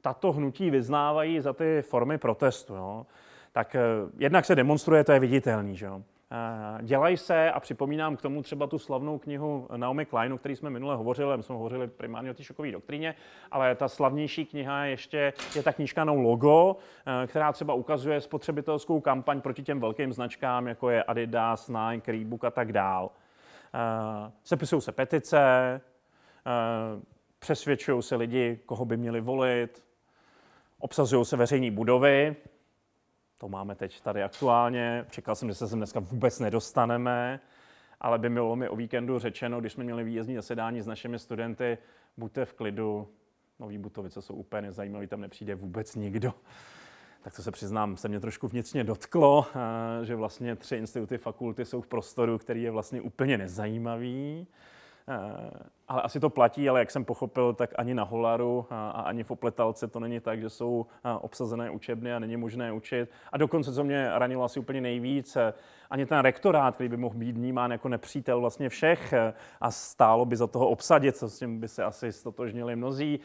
tato hnutí vyznávají za ty formy protestu. Jo. Tak jednak se demonstruje, to je viditelný, že jo. Eh, dělají se a připomínám k tomu třeba tu slavnou knihu Naomi Klein, o který jsme minule hovořili, my jsme hovořili primárně o té šokové doktríně, ale ta slavnější kniha ještě je ta knižka No Logo, eh, která třeba ukazuje spotřebitelskou kampaň proti těm velkým značkám, jako je Adidas, Nike, Reebok a tak dál. Eh, sepisují se petice, přesvědčují se lidi, koho by měli volit, obsazují se veřejné budovy, to máme teď tady aktuálně. Čekal jsem, že se sem dneska vůbec nedostaneme, ale by bylo mi o víkendu řečeno, když jsme měli výjezdní zasedání s našimi studenty, buďte v klidu, Nový Butovice jsou úplně nezajímavý, tam nepřijde vůbec nikdo. Tak to se přiznám, se mě trošku vnitřně dotklo, eh, že vlastně tři instituty fakulty jsou v prostoru, který je vlastně úplně nezajímavý. Eh, ale asi to platí, ale jak jsem pochopil, tak ani na Holaru eh, a, ani v opletalce to není tak, že jsou eh, obsazené učebny a není možné učit. A dokonce, co mě ranilo asi úplně nejvíc, ani ten rektorát, který by mohl být vnímán jako nepřítel vlastně všech a stálo by za toho obsadit, co s tím by se asi stotožnili mnozí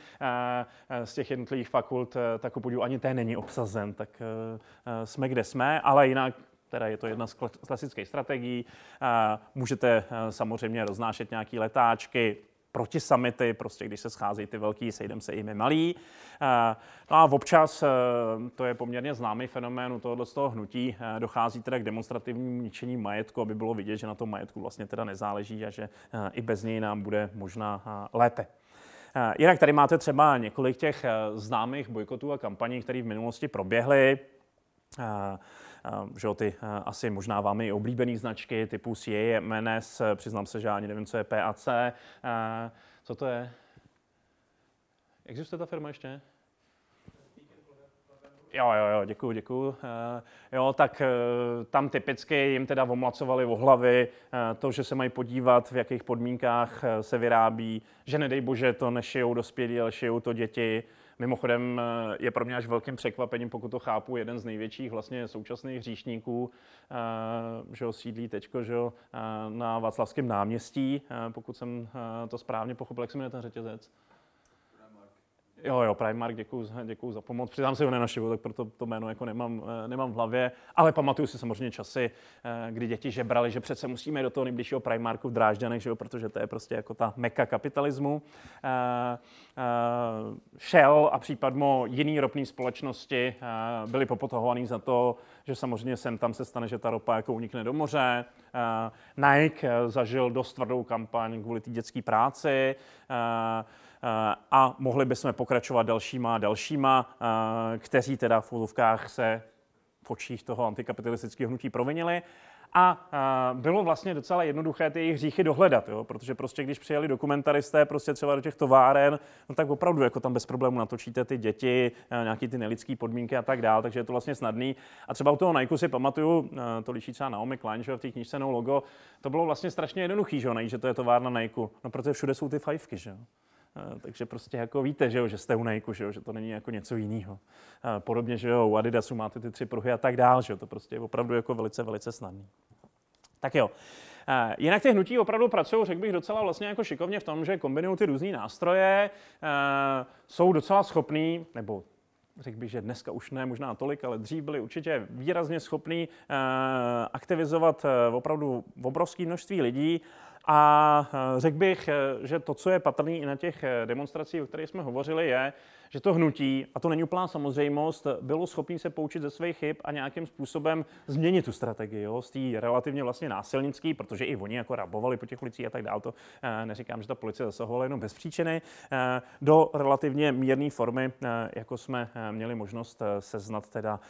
z těch jednotlivých fakult, tak opudu ani ten není obsazen, tak jsme kde jsme, ale jinak Teda je to jedna z klasických strategií. Můžete eh, samozřejmě roznášet nějaké letáčky, proti samity, prostě když se scházejí ty velký, sejdem se i my malí. Eh, no a občas, eh, to je poměrně známý fenomén u tohoto z toho hnutí, dochází teda k demonstrativnímu ničení majetku, aby bylo vidět, že na tom majetku vlastně teda nezáleží a že i bez něj nám bude možná lépe. Jinak tady máte třeba několik těch známých bojkotů a kampaní, které v minulosti proběhly. Ehm, že ty eh, asi možná vámi i oblíbené značky typu CMNS, eh, přiznám se, že ani nevím, co je PAC. Eh, co to je? Existuje ta firma ještě? Jo, jo, jo, děkuju, děkuju. Jo, tak tam typicky jim teda omlacovali o hlavy to, že se mají podívat, v jakých podmínkách se vyrábí, že nedej bože to nešijou dospělí, ale šijou to děti. Mimochodem eh, je pro mě až velkým překvapením, pokud to chápu, jeden z největších vlastně současných hříšníků, eh, že ho sídlí teďko, že ho, eh, na Václavském náměstí, pokud jsem to správně pochopil, jak se jmenuje ten řetězec. Jo, jo, Primark, děkuji za, děkuju za pomoc. Přiznám se, ho nenašivu, tak proto to jméno jako nemám, eh, nemám v hlavě. Ale pamatuju si samozřejmě časy, eh, kdy děti žebrali, že přece musíme do toho nejbližšího Primarku v Drážďanech, že jo, protože to je prostě jako ta meka kapitalismu. Eh, Shell a případmo jiný ropné společnosti byly popotahovaný za to, že samozřejmě sem tam se stane, že ta ropa jako unikne do moře. Nike zažil dost tvrdou kampaň kvůli té dětské práci. Eh, a mohli bychom pokračovat dalšíma dalšíma, eh, kteří teda v úzovkách se v očích toho antikapitalistického hnutí provinili. A eh, bylo vlastně docela jednoduché ty jejich hříchy dohledat, jo? protože prostě když přijeli dokumentaristé prostě třeba do těch továren, no tak opravdu jako tam bez problému natočíte ty děti, nějaký ty nelidské podmínky a tak dál, takže je to vlastně snadný. A třeba u toho Nike si pamatuju, to liší třeba Naomi Klein, že v těch knižce No Logo, to bylo vlastně strašně jednoduchý, že že to je továrna Nike, no protože všude jsou ty fajfky, že jo. Eh, takže prostě jako víte, že, jo, že jste u Nike, že, jo, že to není jako něco jiného. Eh, podobně, že jo, u Adidasu máte ty tři pruhy a tak dál, že jo, to prostě je opravdu jako velice, velice snadný. Tak jo. Eh, jinak ty hnutí opravdu pracují, řekl bych, docela vlastně jako šikovně v tom, že kombinují ty různé nástroje, jsou docela schopní, nebo řekl bych, že dneska už ne možná tolik, ale dřív byli určitě výrazně schopní aktivizovat opravdu obrovské množství lidí a eh, řekl bych, eh, že to, co je patrné i na těch eh, demonstracích, o kterých jsme hovořili, je, že to hnutí, a to není úplná samozřejmost, bylo schopné se poučit ze svých chyb a nějakým způsobem změnit tu strategii, jo, z té relativně vlastně násilnický, protože i oni jako rabovali po těch ulicích a tak dál, to eh, neříkám, že ta policie zasahovala jenom bez příčiny, eh, do relativně mírné formy, eh, jako jsme měli možnost seznat teda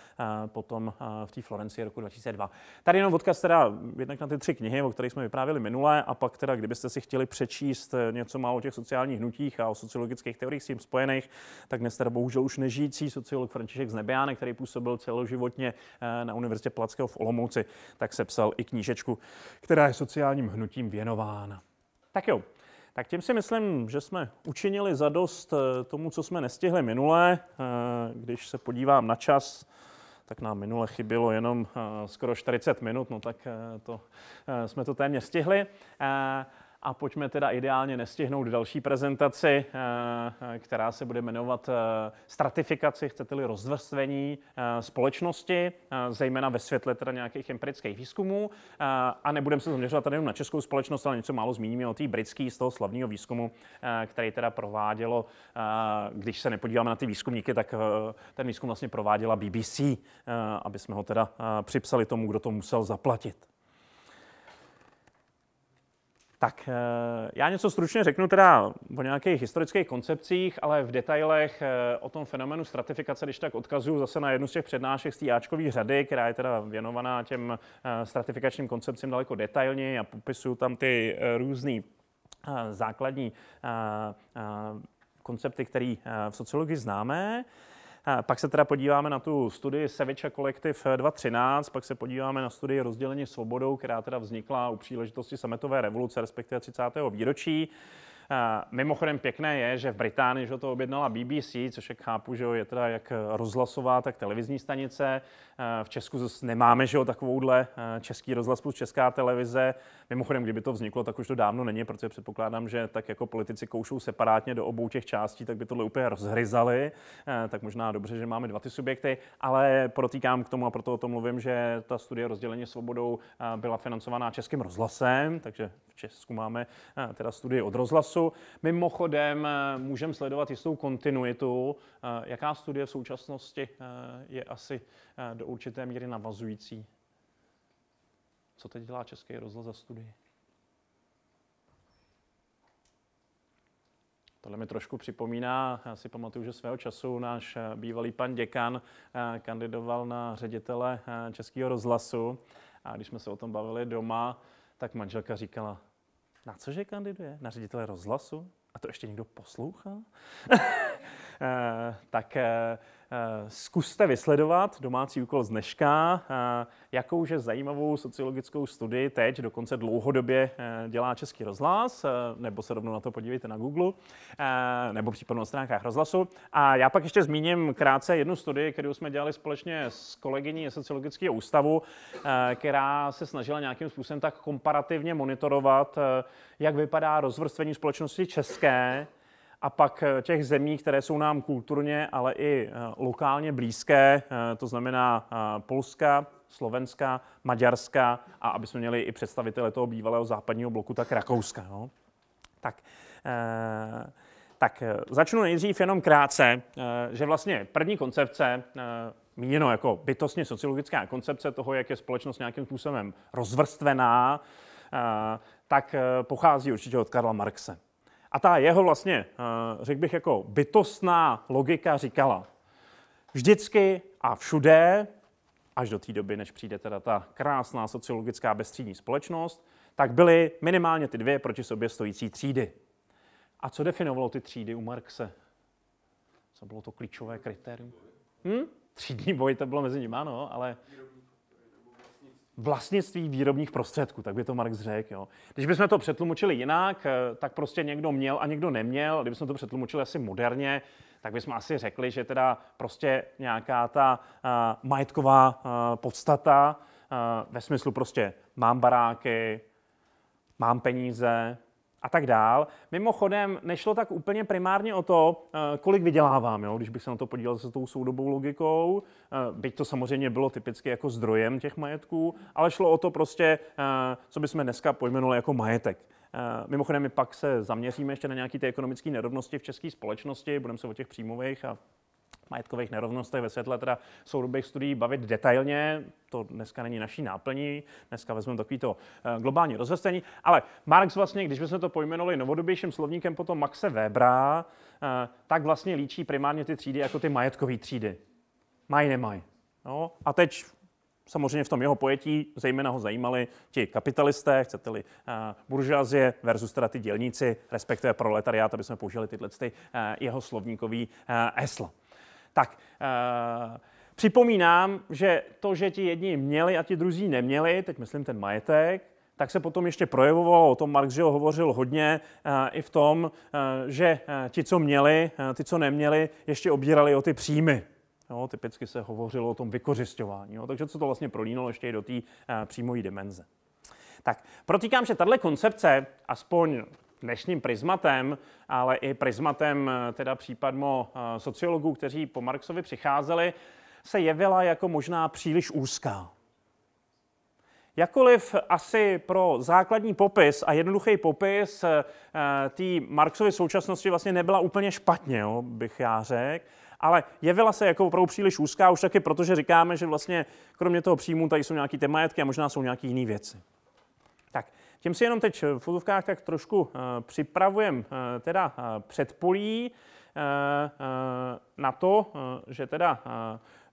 potom v té Florencii roku 2002. Tady jenom odkaz teda jednak na ty tři knihy, o kterých jsme vyprávěli minule, a pak teda, kdybyste si chtěli přečíst něco málo o těch sociálních hnutích a o sociologických teoriích s tím spojených, tak dnes teda bohužel už nežijící sociolog František Znebiánek, který působil celoživotně eh, na Univerzitě Palackého v Olomouci, tak sepsal i knížečku, která je sociálním hnutím věnována. Tak jo, tak tím si myslím, že jsme učinili zadost eh, tomu, co jsme nestihli minule. Eh, když se podívám na čas, tak nám minule chybělo jenom skoro 40 minut, no tak to, jsme to téměř stihli a pojďme teda ideálně nestihnout další prezentaci, eh, eh, která se bude jmenovat eh, stratifikaci, chcete-li rozvrstvení společnosti, zejména ve světle teda nějakých empirických výzkumů. A nebudeme se zaměřovat tady jenom na českou společnost, ale něco málo zmíníme o té britské z toho slavného výzkumu, který teda provádělo, když se nepodíváme na ty výzkumníky, tak ten výzkum vlastně prováděla BBC, aby jsme ho teda připsali tomu, kdo to musel zaplatit. Tak eh, já něco stručně řeknu teda o nějakých historických koncepcích, ale v detailech eh, o tom fenomenu stratifikace, když tak odkazuju zase na jednu z těch přednášek z té řady, která je teda věnovaná těm eh, stratifikačním koncepcím daleko detailněji a popisuju tam ty různé základní koncepty, které v sociologii známe. Pak se teda podíváme na tu studii Seviča Kolektiv 213, pak se podíváme na studii rozdělení svobodou, která teda vznikla u příležitosti sametové revoluce, respektive 30. výročí. Mimochodem pěkné je, že v Británii že to objednala BBC, což je chápu, že je teda jak rozhlasová, tak televizní stanice. V Česku zase nemáme že takovouhle český rozhlas plus česká televize. Mimochodem, kdyby to vzniklo, tak už to dávno není, protože předpokládám, že tak jako politici koušou separátně do obou těch částí, tak by tohle úplně rozhryzali. Tak možná dobře, že máme dva ty subjekty, ale protýkám k tomu a proto o tom mluvím, že ta studie rozdělení svobodou byla financovaná Českým rozhlasem, takže v Česku máme teda studii od rozhlasu času. Mimochodem eh, můžeme sledovat jistou kontinuitu. Eh, jaká studie v současnosti eh, je asi do určité míry navazující? Co teď dělá Český rozhlas za studii? Tohle mi trošku připomíná, já si pamatuju, že svého času náš bývalý pan děkan kandidoval na ředitele Českého rozhlasu a když jsme se o tom bavili doma, tak manželka říkala, na cože kandiduje? Na ředitele rozhlasu? A to ještě někdo poslouchá? Eh, tak eh, Eh, zkuste vysledovat domácí úkol z dneška, eh, jakouže zajímavou sociologickou studii teď dokonce dlouhodobě eh, dělá Český rozhlas, nebo se rovnou na to podívejte na Google, nebo případně na stránkách rozhlasu. A já pak ještě zmíním krátce jednu studii, kterou jsme dělali společně s kolegyní sociologického ústavu, která se snažila nějakým způsobem tak komparativně monitorovat, jak vypadá rozvrstvení společnosti české a pak eh, těch zemí, které jsou nám kulturně, ale i eh, lokálně blízké, eh, to znamená Polska, Slovenska, Maďarska a aby jsme měli i představitele toho bývalého západního bloku, tak Rakouska. No. Tak, tak začnu nejdřív jenom krátce, že vlastně první koncepce míněno jako bytostně sociologická koncepce toho, jak je společnost nějakým způsobem rozvrstvená, tak pochází určitě od Karla Marxe. A ta jeho vlastně, eh, řekl bych, jako bytostná logika říkala, vždycky a všude, až do té doby, než přijde teda ta krásná sociologická bezstřídní společnost, tak byly minimálně ty dvě proti sobě stojící třídy. A co definovalo ty třídy u Marxe? Co bylo to klíčové kritérium? Hm? Třídní boj, to bylo mezi nimi, ano, ale vlastnictví výrobních prostředků, tak by to Marx řekl. Jo. Když bychom to přetlumočili jinak, eh, tak prostě někdo měl a někdo neměl. Kdybychom to přetlumočili asi moderně, tak bychom asi řekli, že teda prostě nějaká ta uh, majetková uh, podstata uh, ve smyslu prostě mám baráky, mám peníze, a tak dál. Mimochodem, nešlo tak úplně primárně o to, eh, kolik vydělávám, jo? když bych se na to podíval se tou soudobou logikou, eh, byť to samozřejmě bylo typicky jako zdrojem těch majetků, ale šlo o to prostě, eh, co bychom dneska pojmenovali jako majetek. Mimochodem, my pak se zaměříme ještě na nějaké ty ekonomické nerovnosti v české společnosti, budeme se o těch příjmových a majetkových nerovnostech ve světle teda soudobých studií bavit detailně. To dneska není naší náplní, dneska vezmeme takovýto eh, globální rozvrstvení. Ale Marx vlastně, když bychom to pojmenovali novodobějším slovníkem potom Maxe Webera, eh, tak vlastně líčí primárně ty třídy jako ty majetkové třídy. Mají, nemají. No, a teď samozřejmě v tom jeho pojetí zejména ho zajímali ti kapitalisté, chcete-li uh, eh, buržázie versus teda ty dělníci, respektive proletariát, aby jsme použili tyhle ty, uh, jeho slovníkový uh, esla. Tak uh, připomínám, že to, že ti jedni měli a ti druzí neměli, teď myslím ten majetek, tak se potom ještě projevovalo, o tom Marx Žil hovořil hodně eh, i v tom, eh, že ti, co měli, e, ti, co neměli, ještě obírali o ty příjmy. Jo, typicky se hovořilo o tom vykořišťování, takže co to vlastně prolínalo ještě i do té příjmové dimenze. Tak protýkám, že tahle koncepce, aspoň dnešním prismatem, ale i prismatem eh, teda případmo eh, sociologů, kteří po Marxovi přicházeli, se jevila jako možná příliš úzká. Jakoliv asi pro základní popis a jednoduchý popis eh, té Marxovy současnosti vlastně nebyla úplně špatně, jo, bych já řekl, ale jevila se jako opravdu příliš úzká, už taky protože říkáme, že vlastně kromě toho příjmu tady jsou nějaké ty majetky a možná jsou nějaké jiné věci. Tak tím si jenom teď v fotovkách tak trošku eh, připravujeme eh, teda eh, předpolí na to, že teda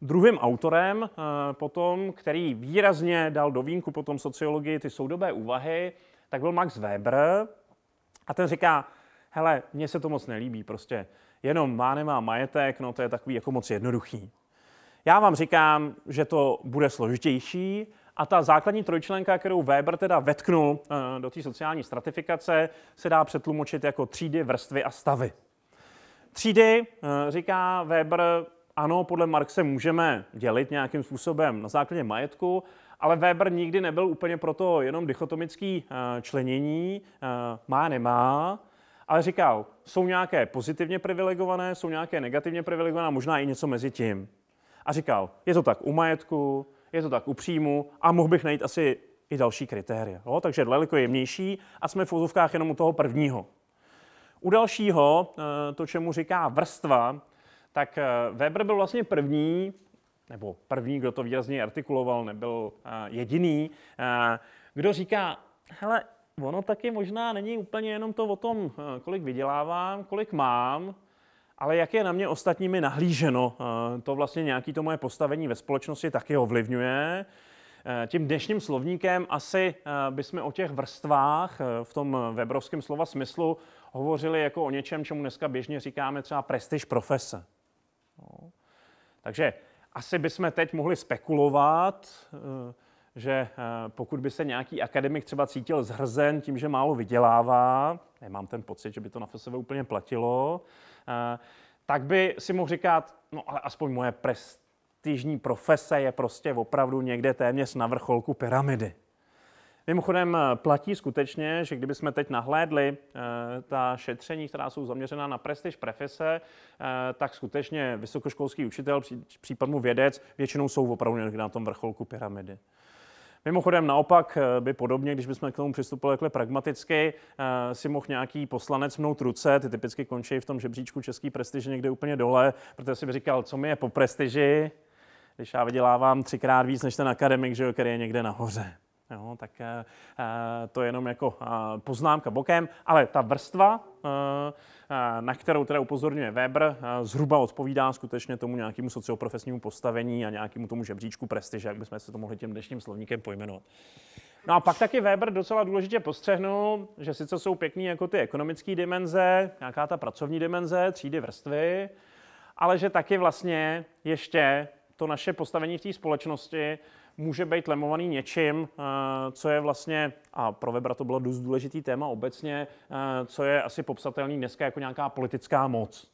druhým autorem potom, který výrazně dal do vínku potom sociologii ty soudobé úvahy, tak byl Max Weber a ten říká, hele, mně se to moc nelíbí, prostě jenom má nemá majetek, no to je takový jako moc jednoduchý. Já vám říkám, že to bude složitější a ta základní trojčlenka, kterou Weber teda vetknul eh, do té sociální stratifikace, se dá přetlumočit jako třídy, vrstvy a stavy. Třídy, eh, říká Weber, ano, podle Marxe můžeme dělit nějakým způsobem na základě majetku, ale Weber nikdy nebyl úplně proto jenom dichotomický eh, členění, má, nemá, ale říkal, jsou nějaké pozitivně privilegované, jsou nějaké negativně privilegované, možná i něco mezi tím. A říkal, je to tak u majetku, je to tak upřímu a mohl bych najít asi i další kritéria. Jo? Takže daleko jemnější a jsme v fotovkách jenom u toho prvního. U dalšího, eh, to čemu říká vrstva, tak eh, Weber byl vlastně první, nebo první, kdo to výrazně artikuloval, nebyl eh, jediný, kdo říká, hele, ono taky možná není úplně jenom to o tom, kolik vydělávám, kolik mám, ale jak je na mě ostatními nahlíženo, eh, to vlastně nějaký to moje postavení ve společnosti taky ovlivňuje. Eh, tím dnešním slovníkem asi eh, bychom o těch vrstvách v tom webrovském slova smyslu hovořili jako o něčem, čemu dneska běžně říkáme třeba prestiž profese. No. Takže asi bychom teď mohli spekulovat, že pokud by se nějaký akademik třeba cítil zhrzen tím, že málo vydělává, nemám ten pocit, že by to na FSV úplně platilo, Eh, tak by si mohl říkat, no ale aspoň moje prestižní profese je prostě opravdu někde téměř na vrcholku pyramidy. Mimochodem eh, platí skutečně, že kdybychom teď nahlédli eh, ta šetření, která jsou zaměřena na prestiž profese, tak skutečně vysokoškolský učitel, případně vědec, většinou jsou opravdu někde na tom vrcholku pyramidy. Mimochodem naopak eh, by podobně, když bychom k tomu přistupovali takhle pragmaticky, eh, si mohl nějaký poslanec mnout ruce, ty typicky končí v tom žebříčku český prestiž někde úplně dole, protože si by říkal, co mi je po prestiži, když já vydělávám třikrát víc než ten akademik, že jo, který je někde nahoře. Jo, tak eh, eh, to je jenom jako eh, poznámka bokem, ale ta vrstva, na kterou teda upozorňuje Weber, zhruba odpovídá skutečně tomu nějakému socioprofesnímu postavení a nějakému tomu žebříčku prestiže, jak bychom se to mohli tím dnešním slovníkem pojmenovat. No a pak taky Weber docela důležitě postřehnul, že sice jsou pěkný jako ty ekonomické dimenze, nějaká ta pracovní dimenze, třídy vrstvy, ale že taky vlastně ještě to naše postavení v té společnosti může být lemovaný něčím, eh, co je vlastně, a pro Webra to bylo dost důležitý téma obecně, eh, co je asi popsatelný dneska jako nějaká politická moc.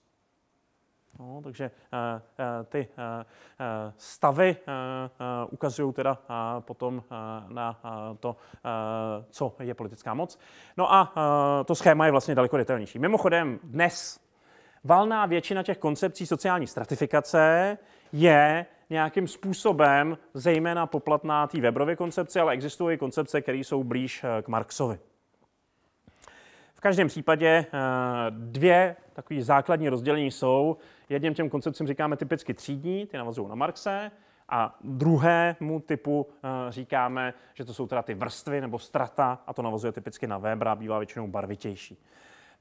No, takže eh, ty stavy ukazují teda potom na to, co je politická moc. No a to schéma je vlastně daleko detailnější. Mimochodem, dnes valná většina těch koncepcí sociální stratifikace je nějakým způsobem, zejména poplatná té Weberově koncepci, ale existují koncepce, které jsou blíž eh, k Marxovi. V každém případě eh, dvě takové základní rozdělení jsou. Jedním těm koncepcím říkáme typicky třídní, ty navazují na Marxe, a druhému typu eh, říkáme, že to jsou teda ty vrstvy nebo strata a to navazuje typicky na Webra, bývá většinou barvitější.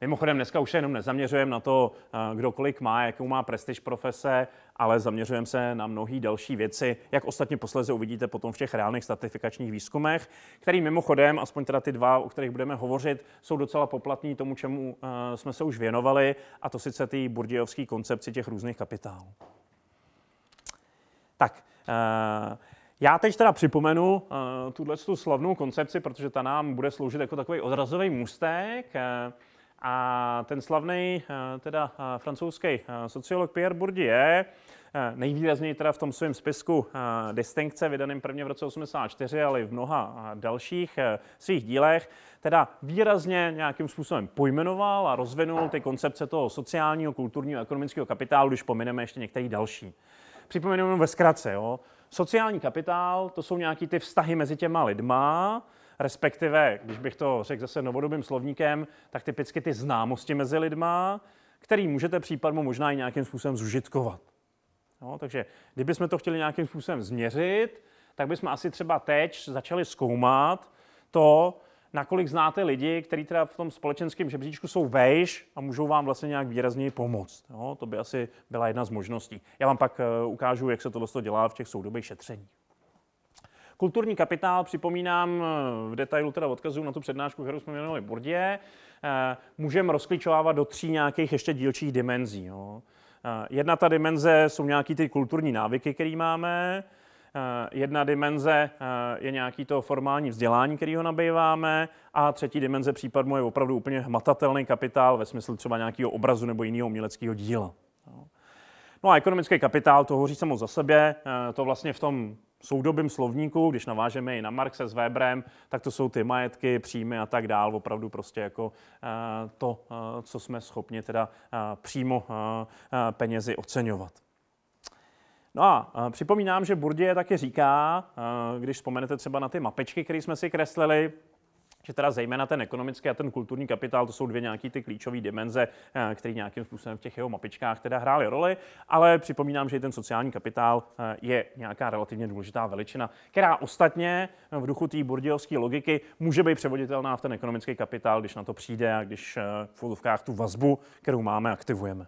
Mimochodem, dneska už se jenom nezaměřujeme na to, eh, kdo kolik má, jakou má prestiž profese, ale zaměřujeme se na mnohé další věci, jak ostatně posledně uvidíte potom v těch reálných stratifikačních výzkumech, který mimochodem, aspoň teda ty dva, o kterých budeme hovořit, jsou docela poplatní tomu, čemu eh, jsme se už věnovali, a to sice ty burdějovské koncepci těch různých kapitálů. Tak, eh, já teď teda připomenu tuhle slavnou koncepci, protože ta nám bude sloužit jako takový odrazový můstek. A ten slavný eh, teda eh, francouzský eh, sociolog Pierre Bourdieu nejvýrazněji teda v tom svém spisku Distinkce, vydaném prvně v roce 84, ale i v mnoha dalších svých dílech, teda výrazně nějakým způsobem pojmenoval a rozvinul ty koncepce toho sociálního, kulturního, ekonomického kapitálu, když pomineme ještě některý další. Připomenu jenom ve zkratce, jo. Sociální kapitál, to jsou nějaký ty vztahy mezi těma lidma, respektive, když bych to řekl zase novodobým slovníkem, tak typicky ty známosti mezi lidma, který můžete případně možná i nějakým způsobem zužitkovat. No, takže kdybychom to chtěli nějakým způsobem změřit, tak bychom asi třeba teď začali zkoumat to, nakolik znáte lidi, kteří teda v tom společenském žebříčku jsou vejš a můžou vám vlastně nějak výrazněji pomoct. No, to by asi byla jedna z možností. Já vám pak eh, ukážu, jak se tohle dělá v těch soudobých šetřeních. Kulturní kapitál, připomínám, eh, v detailu teda odkazu na tu přednášku, kterou jsme měli Bordě, eh, můžeme rozklíčovávat do tří nějakých ještě dílčích dimenzí. Jo. Eh, jedna ta dimenze jsou nějaké ty kulturní návyky, které máme, Jedna dimenze je nějaký to formální vzdělání, který ho nabýváme a třetí dimenze případmu je opravdu úplně hmatatelný kapitál ve smyslu třeba nějakého obrazu nebo jiného uměleckého díla. No a ekonomický kapitál, to hovoří samo za sebe, eh, to vlastně v tom soudobým slovníku, když navážeme i na Marxe s Weberem, tak to jsou ty majetky, příjmy a tak dál, opravdu prostě jako eh, to, eh, co jsme schopni teda přímo penězi oceňovat. No a připomínám, že Burdě taky říká, když vzpomenete třeba na ty mapečky, které jsme si kreslili, že teda zejména ten ekonomický a ten kulturní kapitál, to jsou dvě nějaký ty klíčové dimenze, eh, které nějakým způsobem v těch jeho mapičkách teda hrály roli, ale připomínám, že i ten sociální kapitál eh, je nějaká relativně důležitá veličina, která ostatně eh, v duchu té burdiovské logiky může být převoditelná v ten ekonomický kapitál, když na to přijde a když v úlovkách tu vazbu, kterou máme, aktivujeme.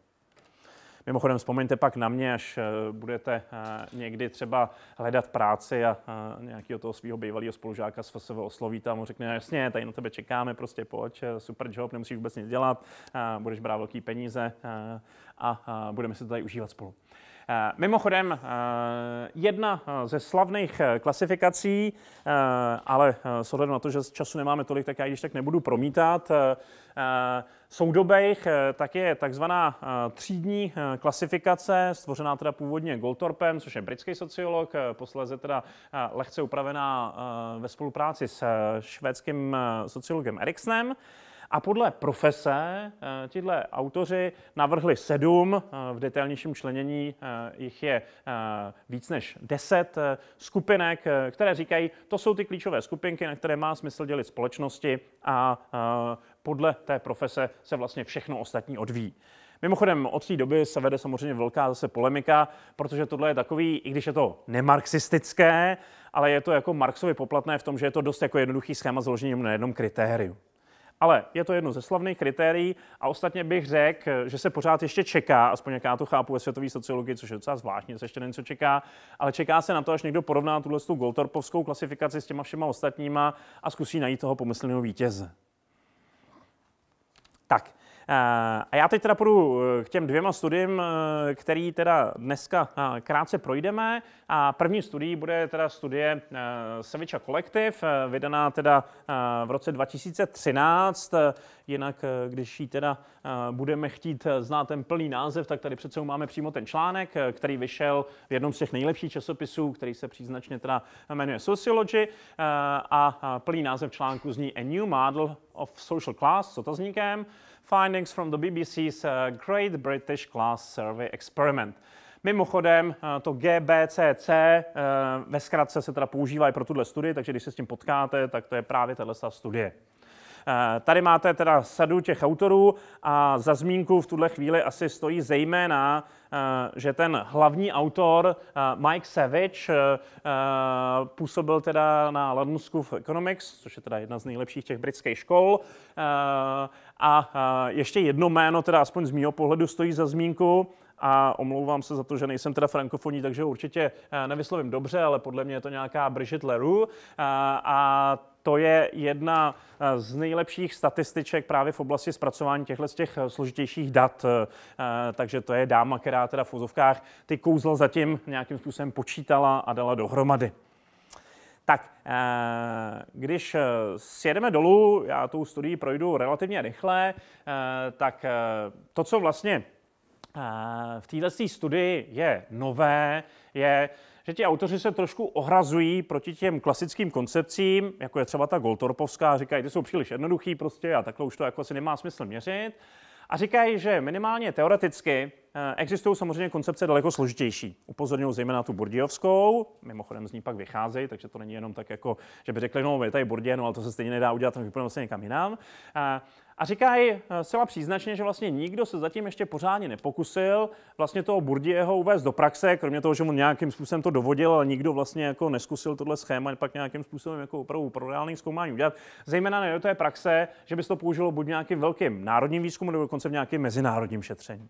Mimochodem vzpomeňte pak na mě, až eh, budete eh, někdy třeba hledat práci a eh, nějakého toho svého bývalého spolužáka z FSV oslovíte a mu řekne, no, jasně, tady na tebe čekáme, prostě pojď, super job, nemusíš vůbec nic dělat, budeš brát velký peníze a budeme se to tady užívat spolu. Eh, mimochodem, eh, jedna eh, ze slavných klasifikací, ale s ohledem na to, že z času nemáme tolik, tak já již tak nebudu promítat, soudobých, tak je takzvaná třídní klasifikace, stvořená teda původně Goldtorpem, což je britský sociolog, posléze teda lehce upravená ve spolupráci s švédským sociologem Eriksnem. A podle profese eh, tihle autoři navrhli sedm, eh, v detailnějším členění eh, jich je víc než deset skupinek, které říkají, to jsou ty klíčové skupinky, na které má smysl dělit společnosti a podle té profese se vlastně všechno ostatní odvíjí. Mimochodem, od té doby se vede samozřejmě velká zase polemika, protože tohle je takový, i když je to nemarxistické, ale je to jako Marxovi poplatné v tom, že je to dost jako jednoduchý schéma založený na jednom kritériu. Ale je to jedno ze slavných kritérií a ostatně bych řekl, že se pořád ještě čeká, aspoň jak já to chápu ve světové sociologii, což je docela zvláštní, se ještě není co čeká, ale čeká se na to, až někdo porovná tuhle tu Goltorpovskou klasifikaci s těma všema ostatníma a zkusí najít toho pomyslného vítěze. Tak, Eh, a já teď teda půjdu eh, k těm dvěma studiím, eh, který teda dneska krátce projdeme. A první studií bude teda studie Seviča Collective, vydaná teda v roce 2013. Jinak, když ji teda budeme chtít znát ten plný název, tak tady přece máme přímo ten článek, který vyšel v jednom z těch nejlepších časopisů, který se příznačně teda jmenuje Sociology. A plný název článku zní A New Model of Social Class s otazníkem findings from the BBC's uh, Great British Class Survey Experiment. Mimochodem, uh, to GBCC uh, ve zkratce se teda používá i pro tuhle studii, takže když se s tím potkáte, tak to je právě tato studie. Eh, tady máte teda sadu těch autorů a za zmínku v tuhle chvíli asi stojí zejména, eh, že ten hlavní autor eh, Mike Savage působil teda na London School of Economics, což je teda jedna z nejlepších těch britských škol. A ještě jedno jméno, teda aspoň z mého pohledu, stojí za zmínku a omlouvám se za to, že nejsem teda frankofonní, takže určitě nevyslovím dobře, ale podle mě je to nějaká Brigitte Leroux a to je jedna eh, z nejlepších statističek právě v oblasti zpracování těchto z těch eh, složitějších dat. Eh, takže to je dáma, která teda v vozovkách ty kouzla zatím nějakým způsobem počítala a dala dohromady. Tak, když sjedeme dolů, já tu studii projdu relativně rychle, tak to, co vlastně v této studii je nové, je, že ti autoři se trošku ohrazují proti těm klasickým koncepcím, jako je třeba ta Goltorpovská, říkají, ty jsou příliš jednoduchý prostě a takhle už to jako asi nemá smysl měřit. A říkají, že minimálně teoreticky eh, existují samozřejmě koncepce daleko složitější. Upozorňují zejména tu Burdijovskou, mimochodem z ní pak vycházejí, takže to není jenom tak, jako, že by řekli, no, je tady Burdě, no, ale to se stejně nedá udělat, takže vypůjdeme se někam jinam. Eh, a říká jí eh, zcela příznačně, že vlastně nikdo se zatím ještě pořádně nepokusil vlastně toho Burdieho uvést do praxe, kromě toho, že mu nějakým způsobem to dovodil, ale nikdo vlastně jako neskusil tohle schéma pak nějakým způsobem jako opravdu pro reálný zkoumání udělat. Zejména ne do té praxe, že by se to použilo buď nějakým velkým národním výzkumu nebo dokonce v nějakém mezinárodním šetření.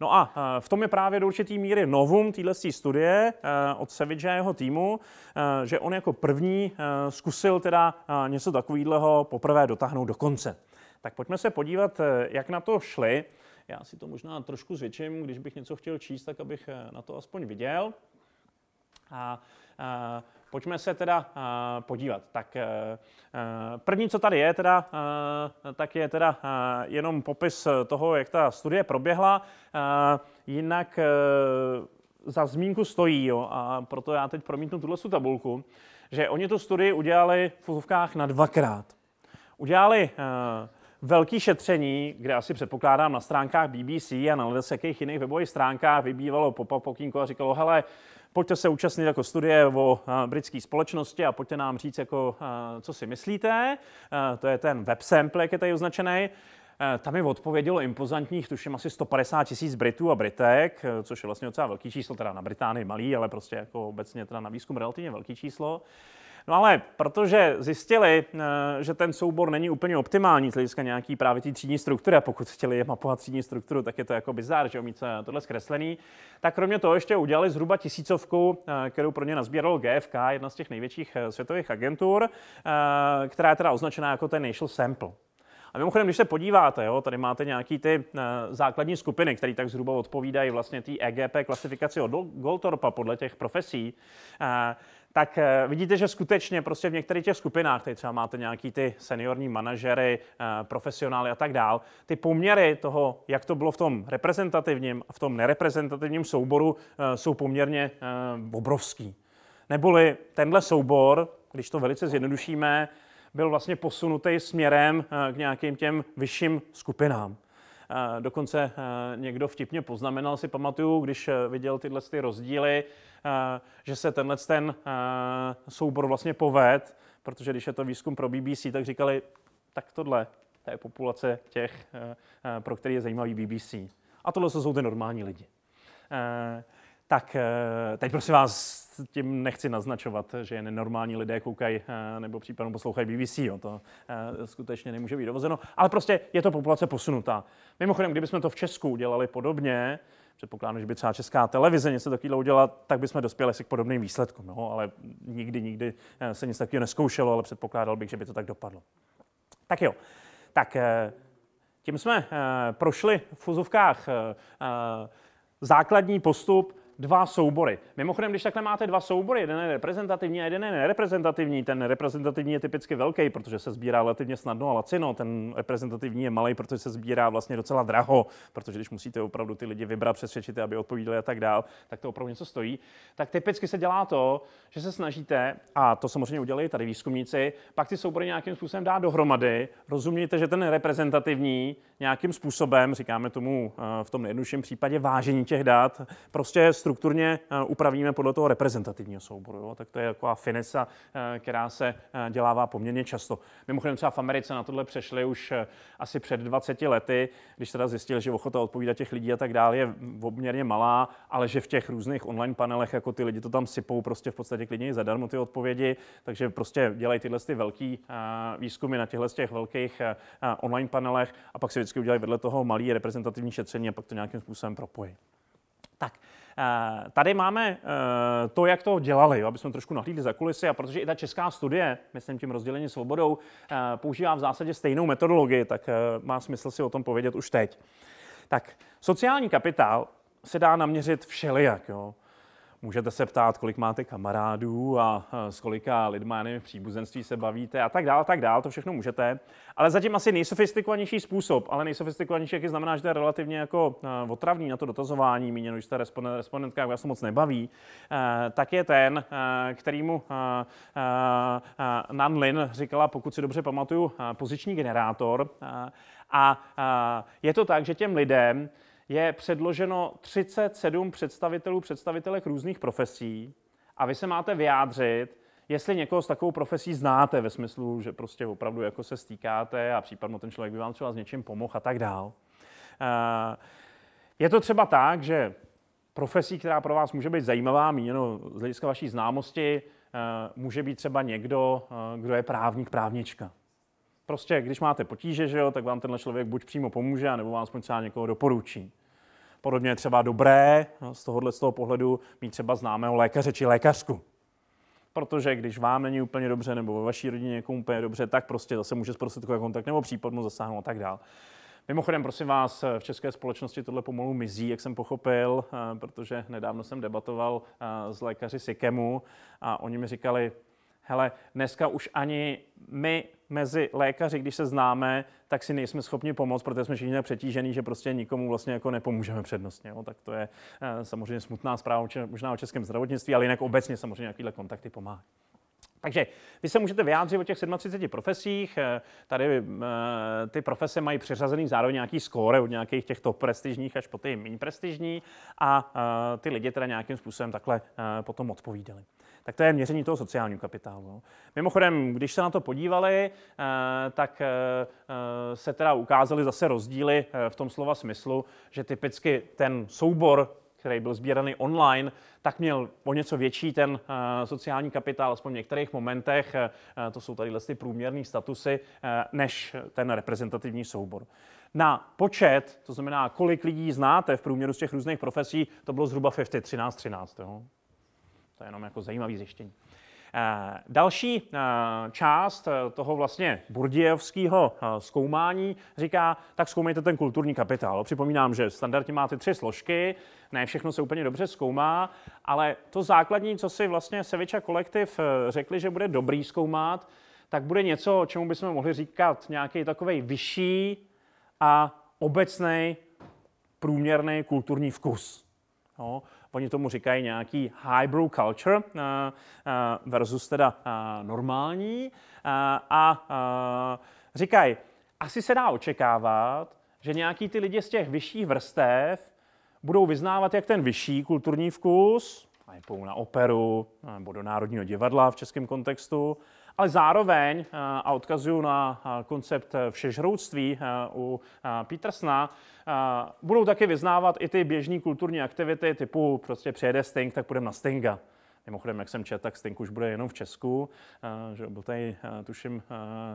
No a eh, v tom je právě do určitý míry novum téhle studie eh, od Savage a jeho týmu, že on jako první zkusil teda něco takového poprvé dotáhnout do konce. Tak pojďme se podívat, eh, jak na to šli. Já si to možná trošku zvětším, když bych něco chtěl číst, tak abych eh, na to aspoň viděl. A, a pojďme se teda a, podívat. Tak a, eh, první, co tady je, teda, a, tak je teda a, jenom popis toho, jak ta studie proběhla. A, jinak a, za zmínku stojí, jo, a proto já teď promítnu tuhle tabulku, že oni tu studii udělali v fuzovkách na dvakrát. Udělali a, Velký šetření, kde asi předpokládám na stránkách BBC a na ledes jakých jiných webových stránkách vybývalo popa pokínko a říkalo, hele, pojďte se účastnit jako studie o eh, britské společnosti a pojďte nám říct, jako, eh, co si myslíte. Eh, to je ten web sample, jak je tady označený. Tam je odpovědělo impozantních, tuším, asi 150 tisíc Britů a Britek, což je vlastně docela velký číslo, teda na Británii malý, ale prostě jako obecně teda na výzkum relativně velký číslo. No ale protože zjistili, eh, že ten soubor není úplně optimální z hlediska nějaký právě té třídní struktury, a pokud chtěli mapovat třídní strukturu, tak je to jako bizár, že mít eh, tohle zkreslený, tak kromě toho ještě udělali zhruba tisícovku, eh, kterou pro ně nazbíralo GFK, jedna z těch největších světových agentur, která je teda označená jako ten initial Sample. A mimochodem, když se podíváte, jo, tady máte nějaký ty uh, základní skupiny, které tak zhruba odpovídají vlastně té EGP klasifikaci od Goldtorpa podle těch profesí, uh, tak eh, vidíte, že skutečně prostě v některých těch skupinách, tady třeba máte nějaký ty seniorní manažery, eh, profesionály a tak dál, ty poměry toho, jak to bylo v tom reprezentativním a v tom nereprezentativním souboru, eh, jsou poměrně obrovský. Neboli tenhle soubor, když to velice zjednodušíme, byl vlastně posunutý směrem k nějakým těm vyšším skupinám. Dokonce někdo vtipně poznamenal, si pamatuju, když viděl tyhle ty rozdíly, Eh, že se tenhle ten eh, soubor vlastně poved, protože když je to výzkum pro BBC, tak říkali, tak tohle, to je populace těch, eh, pro který je zajímavý BBC. A tohle jsou ty normální lidi. Tak teď prosím vás, tím nechci naznačovat, že nenormální lidé koukají nebo případně poslouchají BBC, jo, to skutečně nemůže být dovozeno, ale prostě je to populace posunutá. Mimochodem, kdybychom to v Česku dělali podobně, Předpokládám, že by třeba česká televize něco takového udělala, tak bychom dospěli asi k podobným výsledkům. No, ale nikdy, nikdy eh, se nic takového neskoušelo, ale předpokládal bych, že by to tak dopadlo. Tak jo, tak eh, tím jsme eh, prošli v fuzovkách základní postup dva soubory. Mimochodem, když takhle máte dva soubory, jeden je reprezentativní a jeden je nereprezentativní, ten reprezentativní je typicky velký, protože se sbírá relativně snadno a lacino, ten reprezentativní je malý, protože se sbírá vlastně docela draho, protože když musíte opravdu ty lidi vybrat, přesvědčit, aby odpovídali a tak dál, tak to opravdu něco stojí. Tak typicky se dělá to, že se snažíte, a to samozřejmě udělají tady výzkumníci, pak ty soubory nějakým způsobem dá dohromady. Rozumíte, že ten reprezentativní nějakým způsobem, říkáme tomu eh, v tom nejjednodušším případě vážení těch dat, prostě strukturně eh, upravíme podle toho reprezentativního souboru. Jo? Tak to je taková finesa, eh, která se eh, dělává poměrně často. Mimochodem třeba v Americe na tohle přešli už asi před 20 lety, když teda zjistili, že ochota odpovídat těch lidí a tak dále je obměrně malá, ale že v těch různých online panelech jako ty lidi to tam sypou prostě v podstatě klidně zadarmo ty odpovědi, takže prostě dělají tyhle ty velký výzkumy na těchto těch velkých online panelech a pak si vždycky udělají vedle toho malý reprezentativní šetření a pak to nějakým způsobem propojí. Tak, Eh, tady máme eh, to, jak to dělali, jo, aby jsme trošku nahlídli za kulisy, a protože i ta česká studie, myslím tím rozdělení svobodou, eh, používá v zásadě stejnou metodologii, tak má smysl si o tom povědět už teď. Tak sociální kapitál se dá naměřit všelijak. Jo. Můžete se ptát, kolik máte kamarádů a s kolika lidma, nevím, v příbuzenství se bavíte a tak dále, tak dále, to všechno můžete. Ale zatím asi nejsofistikovanější způsob, ale nejsofistikovanější, jaký znamená, že to je relativně jako eh, otravný na to dotazování, míněno, že ta respondentka vás moc nebaví, eh, tak je ten, eh, kterýmu Nan Lin říkala, pokud si dobře pamatuju, poziční generátor. A je to tak, že těm lidem, je předloženo 37 představitelů, představitelek různých profesí a vy se máte vyjádřit, jestli někoho s takovou profesí znáte ve smyslu, že prostě opravdu jako se stýkáte a případně ten člověk by vám třeba s něčím pomohl a tak dál. Eh, je to třeba tak, že profesí, která pro vás může být zajímavá, míněno z hlediska vaší známosti, eh, může být třeba někdo, eh, kdo je právník, právnička. Prostě, když máte potíže, že jo, tak vám tenhle člověk buď přímo pomůže, nebo vám aspoň třeba někoho doporučí. Podobně je třeba dobré no, z tohohle z toho pohledu mít třeba známého lékaře či lékařku. Protože když vám není úplně dobře, nebo ve vaší rodině někomu úplně dobře, tak prostě zase může zprostředkovat kontakt nebo případnou zasáhnout a tak dál. Mimochodem, prosím vás, v české společnosti tohle pomalu mizí, jak jsem pochopil, eh, protože nedávno jsem debatoval eh, s lékaři Sikemu a oni mi říkali, hele, dneska už ani my mezi lékaři, když se známe, tak si nejsme schopni pomoct, protože jsme všichni přetížený, že prostě nikomu vlastně jako nepomůžeme přednostně. Jo. Tak to je eh, samozřejmě smutná zpráva možná o českém zdravotnictví, ale jinak obecně samozřejmě nějakýhle kontakty pomáhají. Takže vy se můžete vyjádřit o těch 37 profesích. Eh, tady eh, ty profese mají přiřazený zároveň nějaký skóre od nějakých těchto prestižních až po ty méně prestižní a eh, ty lidi teda nějakým způsobem takhle potom odpovídali. Tak to je měření toho sociálního kapitálu. No. Mimochodem, když se na to podívali, tak se teda ukázaly zase rozdíly v tom slova smyslu, že typicky ten soubor který byl sbíraný online, tak měl o něco větší ten eh, sociální kapitál, aspoň v některých momentech, eh, eh, to jsou tady ty průměrné statusy, než ten reprezentativní soubor. Na počet, to znamená, kolik lidí znáte v průměru z těch různých profesí, to bylo zhruba 50, 13, 13. Jo? To je jenom jako zajímavý zjištění. Eh, další eh, část eh, toho vlastně burdějovského zkoumání říká, tak zkoumejte ten kulturní kapitál. Připomínám, že standardně máte tři složky, ne všechno se úplně dobře zkoumá, ale to základní, co si vlastně Seviča kolektiv řekli, že bude dobrý zkoumat, tak bude něco, čemu bychom mohli říkat nějaký takový vyšší a obecný průměrný kulturní vkus. No, Oni tomu říkají nějaký highbrow culture eh, eh, versus teda eh, normální. A říkají, asi se dá očekávat, že nějaký ty lidi z těch vyšších vrstev budou vyznávat jak ten vyšší kulturní vkus, a na operu nebo do Národního divadla v českém kontextu, ale zároveň, eh, a odkazuju na eh, koncept eh, všežroutství u Petersna, budou taky vyznávat i ty běžné kulturní aktivity typu prostě přijede Sting, tak půjdeme na Stinga. Mimochodem, jak jsem četl, tak Sting už bude jenom v Česku. Že byl tady, tuším,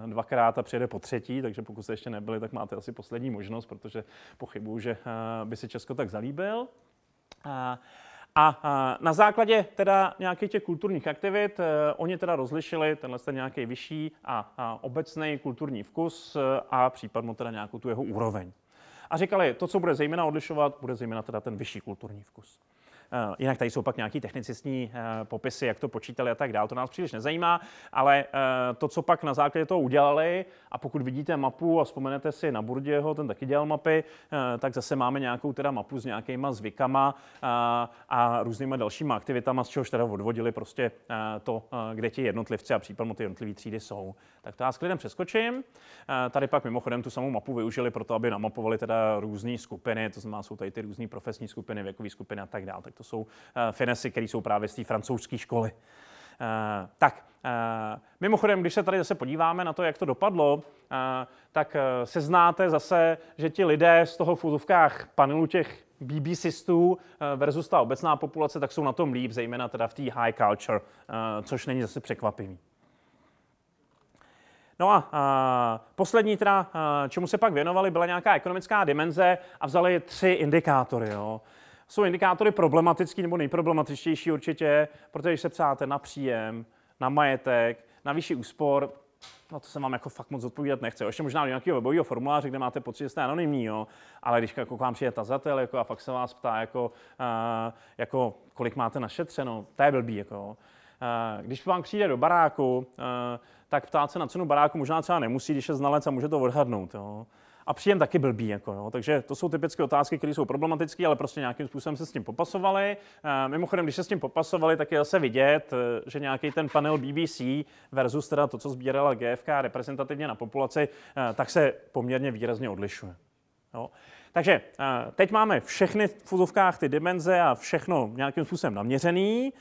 dvakrát a přijede po třetí, takže pokud jste ještě nebyli, tak máte asi poslední možnost, protože pochybuju, že by si Česko tak zalíbil. A na základě teda nějakých těch kulturních aktivit, eh, oni teda rozlišili tenhle ten nějaký vyšší a obecný kulturní vkus eh, a případně teda nějakou tu jeho úroveň. A říkali, to, co bude zejména odlišovat, bude zejména teda ten vyšší kulturní vkus. Eh, jinak tady jsou pak nějaký technicistní eh, popisy, jak to počítali a tak dál, to nás příliš nezajímá, ale eh, to, co pak na základě toho udělali, a pokud vidíte mapu a vzpomenete si na Burděho, ten taky dělal mapy, tak zase máme nějakou teda mapu s nějakýma zvykama a, a různýma dalšíma aktivitama, z čehož teda odvodili prostě to, kde ti jednotlivci a případně ty jednotlivé třídy jsou. Tak to já s klidem přeskočím. Tady pak mimochodem tu samou mapu využili pro to, aby namapovali teda různé skupiny, to znamená, jsou tady ty různé profesní skupiny, věkové skupiny a tak dále. Tak to jsou eh, finesy, které jsou právě z té francouzské školy. Eh, tak, eh, mimochodem, když se tady zase podíváme na to, jak to dopadlo, tak se znáte zase, že ti lidé z toho v úzovkách panelu těch BBCistů versus ta obecná populace, tak jsou na tom líp, zejména teda v té high culture, což není zase překvapivý. No a, a poslední teda, a, čemu se pak věnovali, byla nějaká ekonomická dimenze a vzali tři indikátory. Jo jsou indikátory problematický nebo nejproblematičtější určitě, protože když se ptáte na příjem, na majetek, na vyšší úspor, no to se vám jako fakt moc odpovídat nechce. Ještě možná nějaký nějakého webového formuláře, kde máte pocit, že jste anonymní, jo? ale když jako k vám přijde tazatel jako, a fakt se vás ptá, jako, uh, jako, kolik máte našetřeno, to je blbý. Jako. Uh, když vám přijde do baráku, uh, tak ptát se na cenu baráku možná třeba nemusí, když je znalec a může to odhadnout. Jo? a příjem taky blbý. Jako, no. Takže to jsou typické otázky, které jsou problematické, ale prostě nějakým způsobem se s tím popasovali. E, mimochodem, když se s tím popasovali, tak je zase vidět, eh, že nějaký ten panel BBC versus teda to, co sbírala GFK reprezentativně na populaci, e, tak se poměrně výrazně odlišuje. Jo. Takže teď máme všechny v fuzovkách ty dimenze a všechno nějakým způsobem naměřený.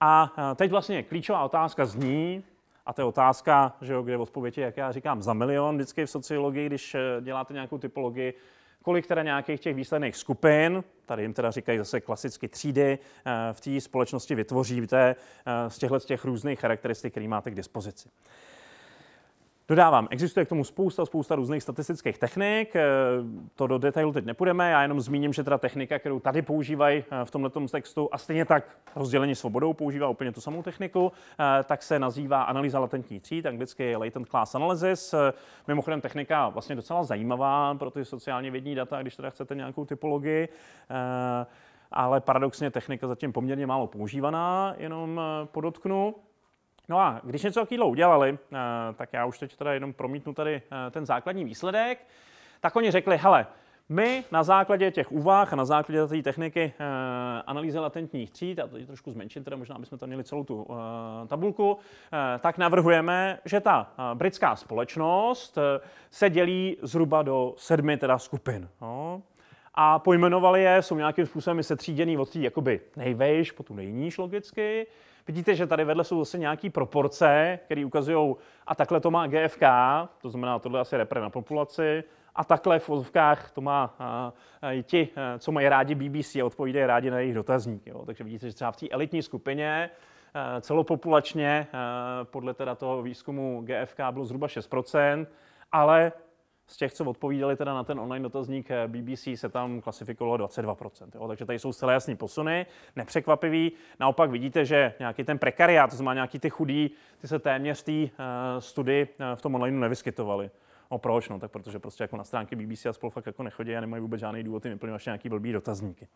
A teď vlastně klíčová otázka zní, a to je otázka, že jo, kde odpověď je, jak já říkám, za milion vždycky v sociologii, když eh, děláte nějakou typologii, kolik teda nějakých těch výsledných skupin, tady jim teda říkají zase klasicky třídy, eh, v té společnosti vytvoříte eh, z těchto těch různých charakteristik, které máte k dispozici. Dodávám, existuje k tomu spousta, spousta různých statistických technik, eh, to do detailu teď nepůjdeme, já jenom zmíním, že teda technika, kterou tady používají eh, v tomto textu a stejně tak rozdělení svobodou používá úplně tu samou techniku, eh, tak se nazývá analýza latentní tříd, anglicky latent class analysis. Mimochodem technika vlastně docela zajímavá pro ty sociálně vědní data, když teda chcete nějakou typologii ale paradoxně technika zatím poměrně málo používaná, jenom podotknu. No a když něco takového udělali, eh, tak já už teď teda jenom promítnu tady eh, ten základní výsledek, tak oni řekli, hele, my na základě těch úvah a na základě té techniky eh, analýzy latentních tříd, a to je trošku zmenším, teda možná bychom tam měli celou tu tabulku, tak navrhujeme, že ta britská společnost se dělí zhruba do sedmi teda skupin. No. A pojmenovali je, jsou nějakým způsobem se tříděný od tří jakoby nejvejš po tu nejníž logicky. Vidíte, že tady vedle jsou zase nějaké proporce, které ukazují, a takhle to má GFK, to znamená, tohle asi repre na populaci, a takhle v vozovkách to má a, a, ti, a, co mají rádi BBC a odpovídají rádi na jejich dotazník. Jo. Takže vidíte, že třeba v té elitní skupině a, celopopulačně a, podle teda toho výzkumu GFK bylo zhruba 6%, ale z těch, co odpovídali teda na ten online dotazník eh, BBC, se tam klasifikovalo 22%. Jo? Takže tady jsou zcela jasný posuny, nepřekvapivý. Naopak vidíte, že nějaký ten prekariát, to znamená nějaký ty chudí, ty se téměř té uh, studii uh, v tom online nevyskytovali. No proč? No tak protože prostě jako na stránky BBC a spolu fakt jako nechodí a nemají vůbec žádný důvod jim vyplňovat nějaký blbý dotazníky.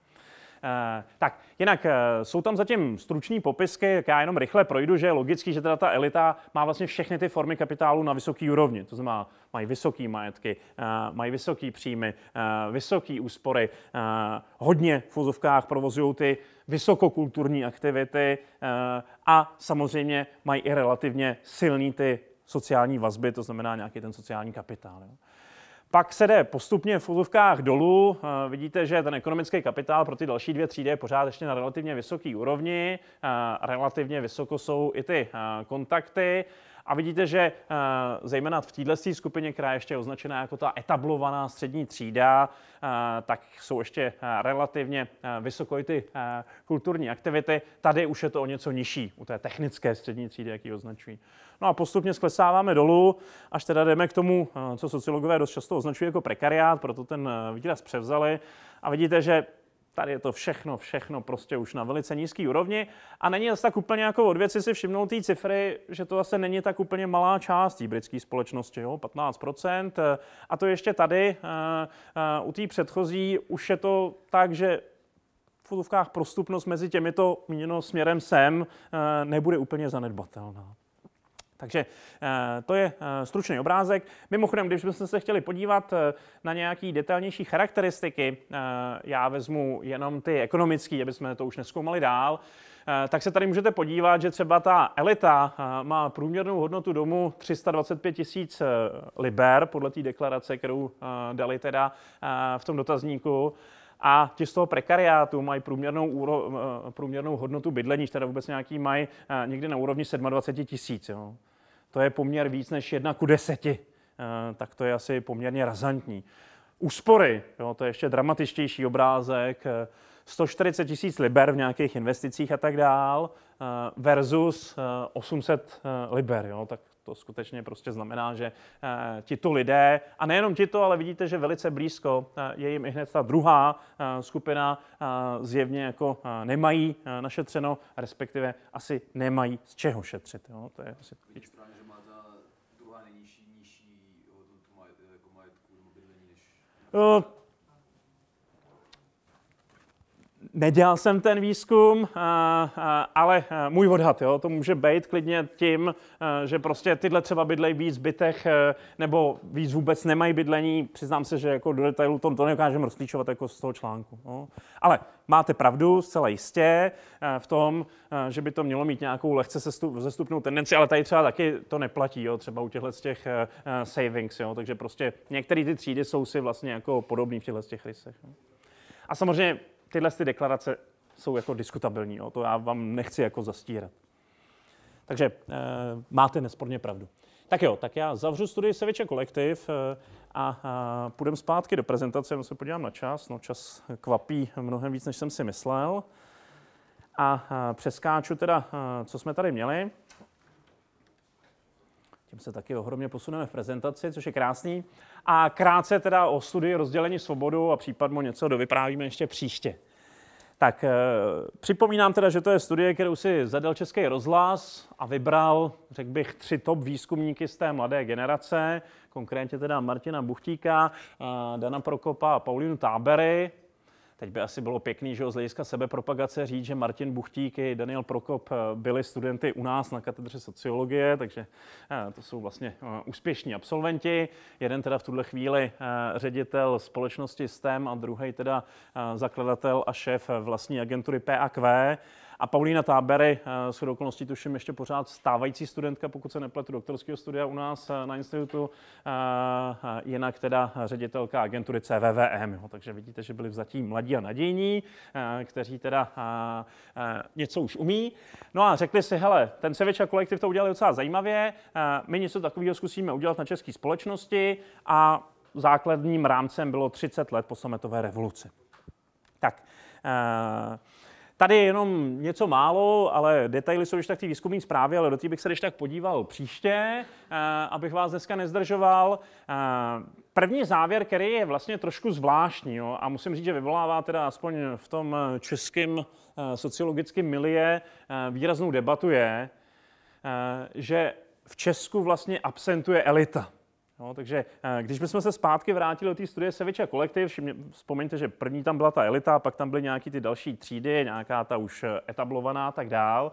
Eh, tak, jinak eh, jsou tam zatím struční popisky, tak já jenom rychle projdu, že je logický, že teda ta elita má vlastně všechny ty formy kapitálu na vysoký úrovni. To znamená, mají vysoký majetky, eh, mají vysoký příjmy, vysoký úspory, hodně v fuzovkách provozují ty vysokokulturní aktivity a samozřejmě mají i relativně silný ty sociální vazby, to znamená nějaký ten sociální kapitál. Jo. Pak se jde postupně v fotovkách dolů. Eh, vidíte, že ten ekonomický kapitál pro ty další dvě třídy je pořád ještě na relativně vysoké úrovni. Eh, relativně vysoko jsou i ty eh, kontakty. A vidíte, že eh, zejména v této skupině, která ještě je označená jako ta etablovaná střední třída, eh, tak jsou ještě eh, relativně vysoko i ty kulturní aktivity. Tady už je to o něco nižší, u té technické střední třídy, jak ji označují. No a postupně sklesáváme dolů, až teda jdeme k tomu, co sociologové dost často označují jako prekariát, proto ten výraz převzali. A vidíte, že tady je to všechno, všechno prostě už na velice nízký úrovni a není zase tak úplně jako od věci si všimnout té cifry, že to zase není tak úplně malá část té britské společnosti, jo, 15%. A to ještě tady uh, uh, u té předchozí už je to tak, že v fotovkách prostupnost mezi těmito míněno směrem sem eh, nebude úplně zanedbatelná. Takže eh, to je eh, stručný obrázek. Mimochodem, když bychom se chtěli podívat eh, na nějaké detailnější charakteristiky, já vezmu jenom ty ekonomické, aby jsme to už neskoumali dál, tak se tady můžete podívat, že třeba ta elita má průměrnou hodnotu domu 325 tisíc liber podle té deklarace, kterou dali teda v tom dotazníku a ti z toho prekariátu mají průměrnou, úro, průměrnou hodnotu bydlení, teda vůbec nějaký mají někdy na úrovni 27 tisíc to je poměr víc než 1 ku 10, eh, tak to je asi poměrně razantní. Úspory, jo, to je ještě dramatičtější obrázek, 140 eh, tisíc liber v nějakých investicích a tak dál eh, versus 800 liber, jo, tak to skutečně prostě znamená, že tito lidé, a nejenom tito, ale vidíte, že velice blízko je jim i hned ta druhá skupina, zjevně jako nemají našetřeno, respektive asi nemají z čeho šetřit. Jo? To je asi... ¡Oh! nedělal jsem ten výzkum, eh, eh, ale eh, můj odhad, jo, to může být klidně tím, že prostě tyhle třeba bydlejí víc bytech nebo víc vůbec nemají bydlení. Přiznám se, že jako do detailu tom to neukážeme rozklíčovat jako z toho článku. No. Ale máte pravdu zcela jistě v tom, že by to mělo mít nějakou lehce zestupnou tendenci, ale tady třeba taky to neplatí, jo, třeba u těchto z těch savings, jo, takže prostě některé ty třídy jsou si vlastně jako podobné v těchto těch rysech. A samozřejmě tyhle ty deklarace jsou jako diskutabilní, jo? to já vám nechci jako zastírat. Takže e, máte nesporně pravdu. Tak jo, tak já zavřu studii Seviče kolektiv e, eh, a, a půjdem zpátky do prezentace, jenom se podívám na čas, no čas kvapí mnohem víc, než jsem si myslel. A, a přeskáču teda, a, eh, co jsme tady měli. Tím se taky ohromně posuneme v prezentaci, což je krásný. A krátce teda o studii rozdělení svobodu a případně něco dovyprávíme ještě příště. Tak eh, připomínám teda, že to je studie, kterou si zadal Český rozhlas a vybral, řekl bych, tři top výzkumníky z té mladé generace, konkrétně teda Martina Buchtíka, eh, Dana Prokopa a Paulinu Tábery. Teď by asi bylo pěkný, že z hlediska sebepropagace říct, že Martin Buchtík i Daniel Prokop eh, byli studenty u nás na katedře sociologie, takže eh, to jsou vlastně eh, úspěšní absolventi. Jeden teda v tuhle chvíli ředitel společnosti STEM a druhý teda zakladatel a šéf vlastní agentury PAQ. A Paulína Tábery, eh, s okolností tuším ještě pořád stávající studentka, pokud se nepletu, doktorského studia u nás eh, na institutu, eh, jinak teda ředitelka agentury CVVM. Jo. Takže vidíte, že byli zatím mladí a nadějní, kteří teda něco už umí. No a řekli si, hele, ten Sevič a kolektiv to udělali docela zajímavě, my něco takového zkusíme udělat na české společnosti a základním rámcem bylo 30 let po sametové revoluci. Tak, Tady je jenom něco málo, ale detaily jsou již tak v té výzkumné zprávě, ale do té bych se ještě tak podíval příště, eh, abych vás dneska nezdržoval. Eh, první závěr, který je vlastně trošku zvláštní jo, a musím říct, že vyvolává teda aspoň v tom českém eh, sociologickém milie výraznou debatu je, že v Česku vlastně absentuje elita. No, takže eh, když bychom se zpátky vrátili do té studie Seviče kolektiv, všimně, vzpomeňte, že první tam byla ta elita, pak tam byly nějaké ty další třídy, nějaká ta už eh, etablovaná a tak dál,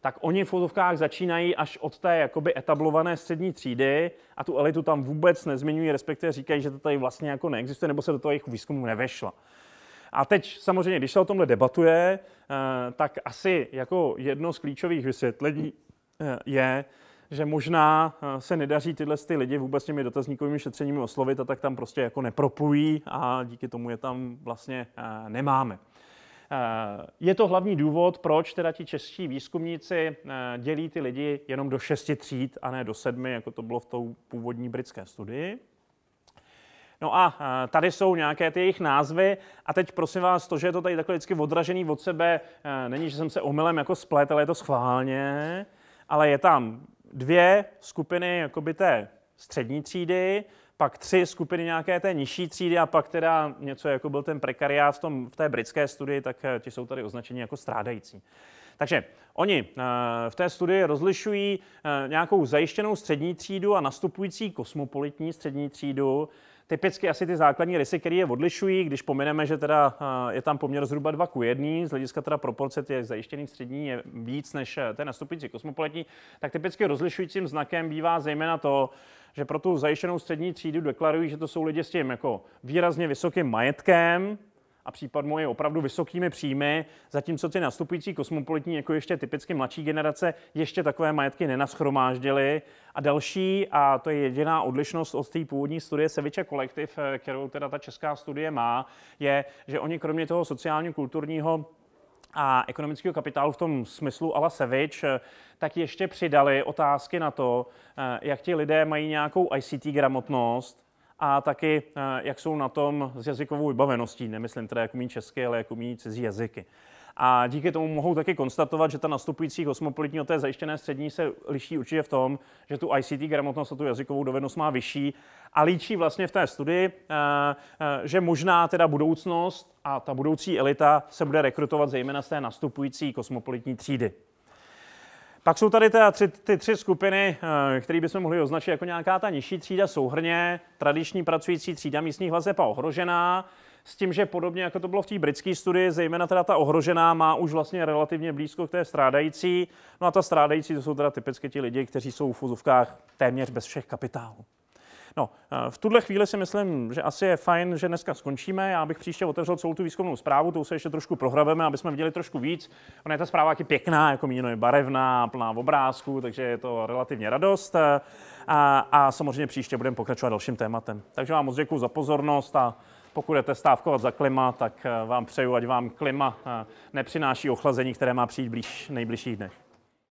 tak oni v fotovkách začínají až od té jakoby etablované střední třídy a tu elitu tam vůbec nezmiňují, respektive říkají, že to tady vlastně jako neexistuje, nebo se do toho jejich výzkumu nevešla. A teď samozřejmě, když se o tomhle debatuje, eh, tak asi jako jedno z klíčových vysvětlení je, že možná eh, se nedaří tyhle ty lidi vůbec těmi dotazníkovými šetřeními oslovit a tak tam prostě jako nepropují a díky tomu je tam vlastně eh, nemáme. Eh, je to hlavní důvod, proč teda ti čeští výzkumníci dělí ty lidi jenom do šesti tříd a ne do sedmi, jako to bylo v tou původní britské studii. No a tady jsou nějaké ty jejich názvy a teď prosím vás, to, že je to tady takhle vždycky odražený od sebe, není, že jsem se omylem jako splet, ale je to schválně, ale je tam dvě skupiny jakoby té střední třídy, pak tři skupiny nějaké té nižší třídy a pak teda něco, jako byl ten prekariát v, tom, v té britské studii, tak eh, ti jsou tady označeni jako strádající. Takže oni eh, v té studii rozlišují eh, nějakou zajištěnou střední třídu a nastupující kosmopolitní střední třídu typicky asi ty základní rysy, které je odlišují, když pomineme, že teda eh, je tam poměr zhruba 2 k 1, z hlediska teda proporce těch zajištěných střední je víc než eh, ten nastupující kosmopolitní, tak typicky rozlišujícím znakem bývá zejména to, že pro tu zajištěnou střední třídu deklarují, že to jsou lidi s tím jako výrazně vysokým majetkem, a případ moje opravdu vysokými příjmy, zatímco ty nastupující kosmopolitní, jako ještě typicky mladší generace, ještě takové majetky nenaschromáždily. A další, a to je jediná odlišnost od té původní studie Seviče Kolektiv, eh, kterou teda ta česká studie má, je, že oni kromě toho sociálně-kulturního a ekonomického kapitálu v tom smyslu ala Sevič, eh, tak ještě přidali otázky na to, eh, jak ti lidé mají nějakou ICT gramotnost, a taky, eh, jak jsou na tom s jazykovou vybaveností, nemyslím teda, jak umí česky, ale jak umí cizí jazyky. A díky tomu mohou taky konstatovat, že ta nastupující kosmopolitní od té zajištěné střední se liší určitě v tom, že tu ICT gramotnost a tu jazykovou dovednost má vyšší a líčí vlastně v té studii, eh, eh, že možná teda budoucnost a ta budoucí elita se bude rekrutovat zejména z té nastupující kosmopolitní třídy. Pak jsou tady teda tři, ty tři skupiny, eh, které bychom mohli označit jako nějaká ta nižší třída souhrně, tradiční pracující třída místních vazeb a ohrožená, s tím, že podobně jako to bylo v té britské studii, zejména teda ta ohrožená má už vlastně relativně blízko k té strádající. No a ta strádající to jsou teda typicky ti lidi, kteří jsou v fuzovkách téměř bez všech kapitálů. No, eh, v tuhle chvíli si myslím, že asi je fajn, že dneska skončíme. Já bych příště otevřel celou tu výzkumnou zprávu, tou se ještě trošku prohrabeme, aby jsme viděli trošku víc. Ona je ta zpráva taky pěkná, jako míno je barevná, plná obrázků, takže je to relativně radost. Eh, a, a samozřejmě příště budeme pokračovat dalším tématem. Takže vám moc děkuji za pozornost a pokud jdete stávkovat za klima, tak eh, vám přeju, ať vám klima nepřináší ochlazení, které má přijít blíž, nejbližších dnech.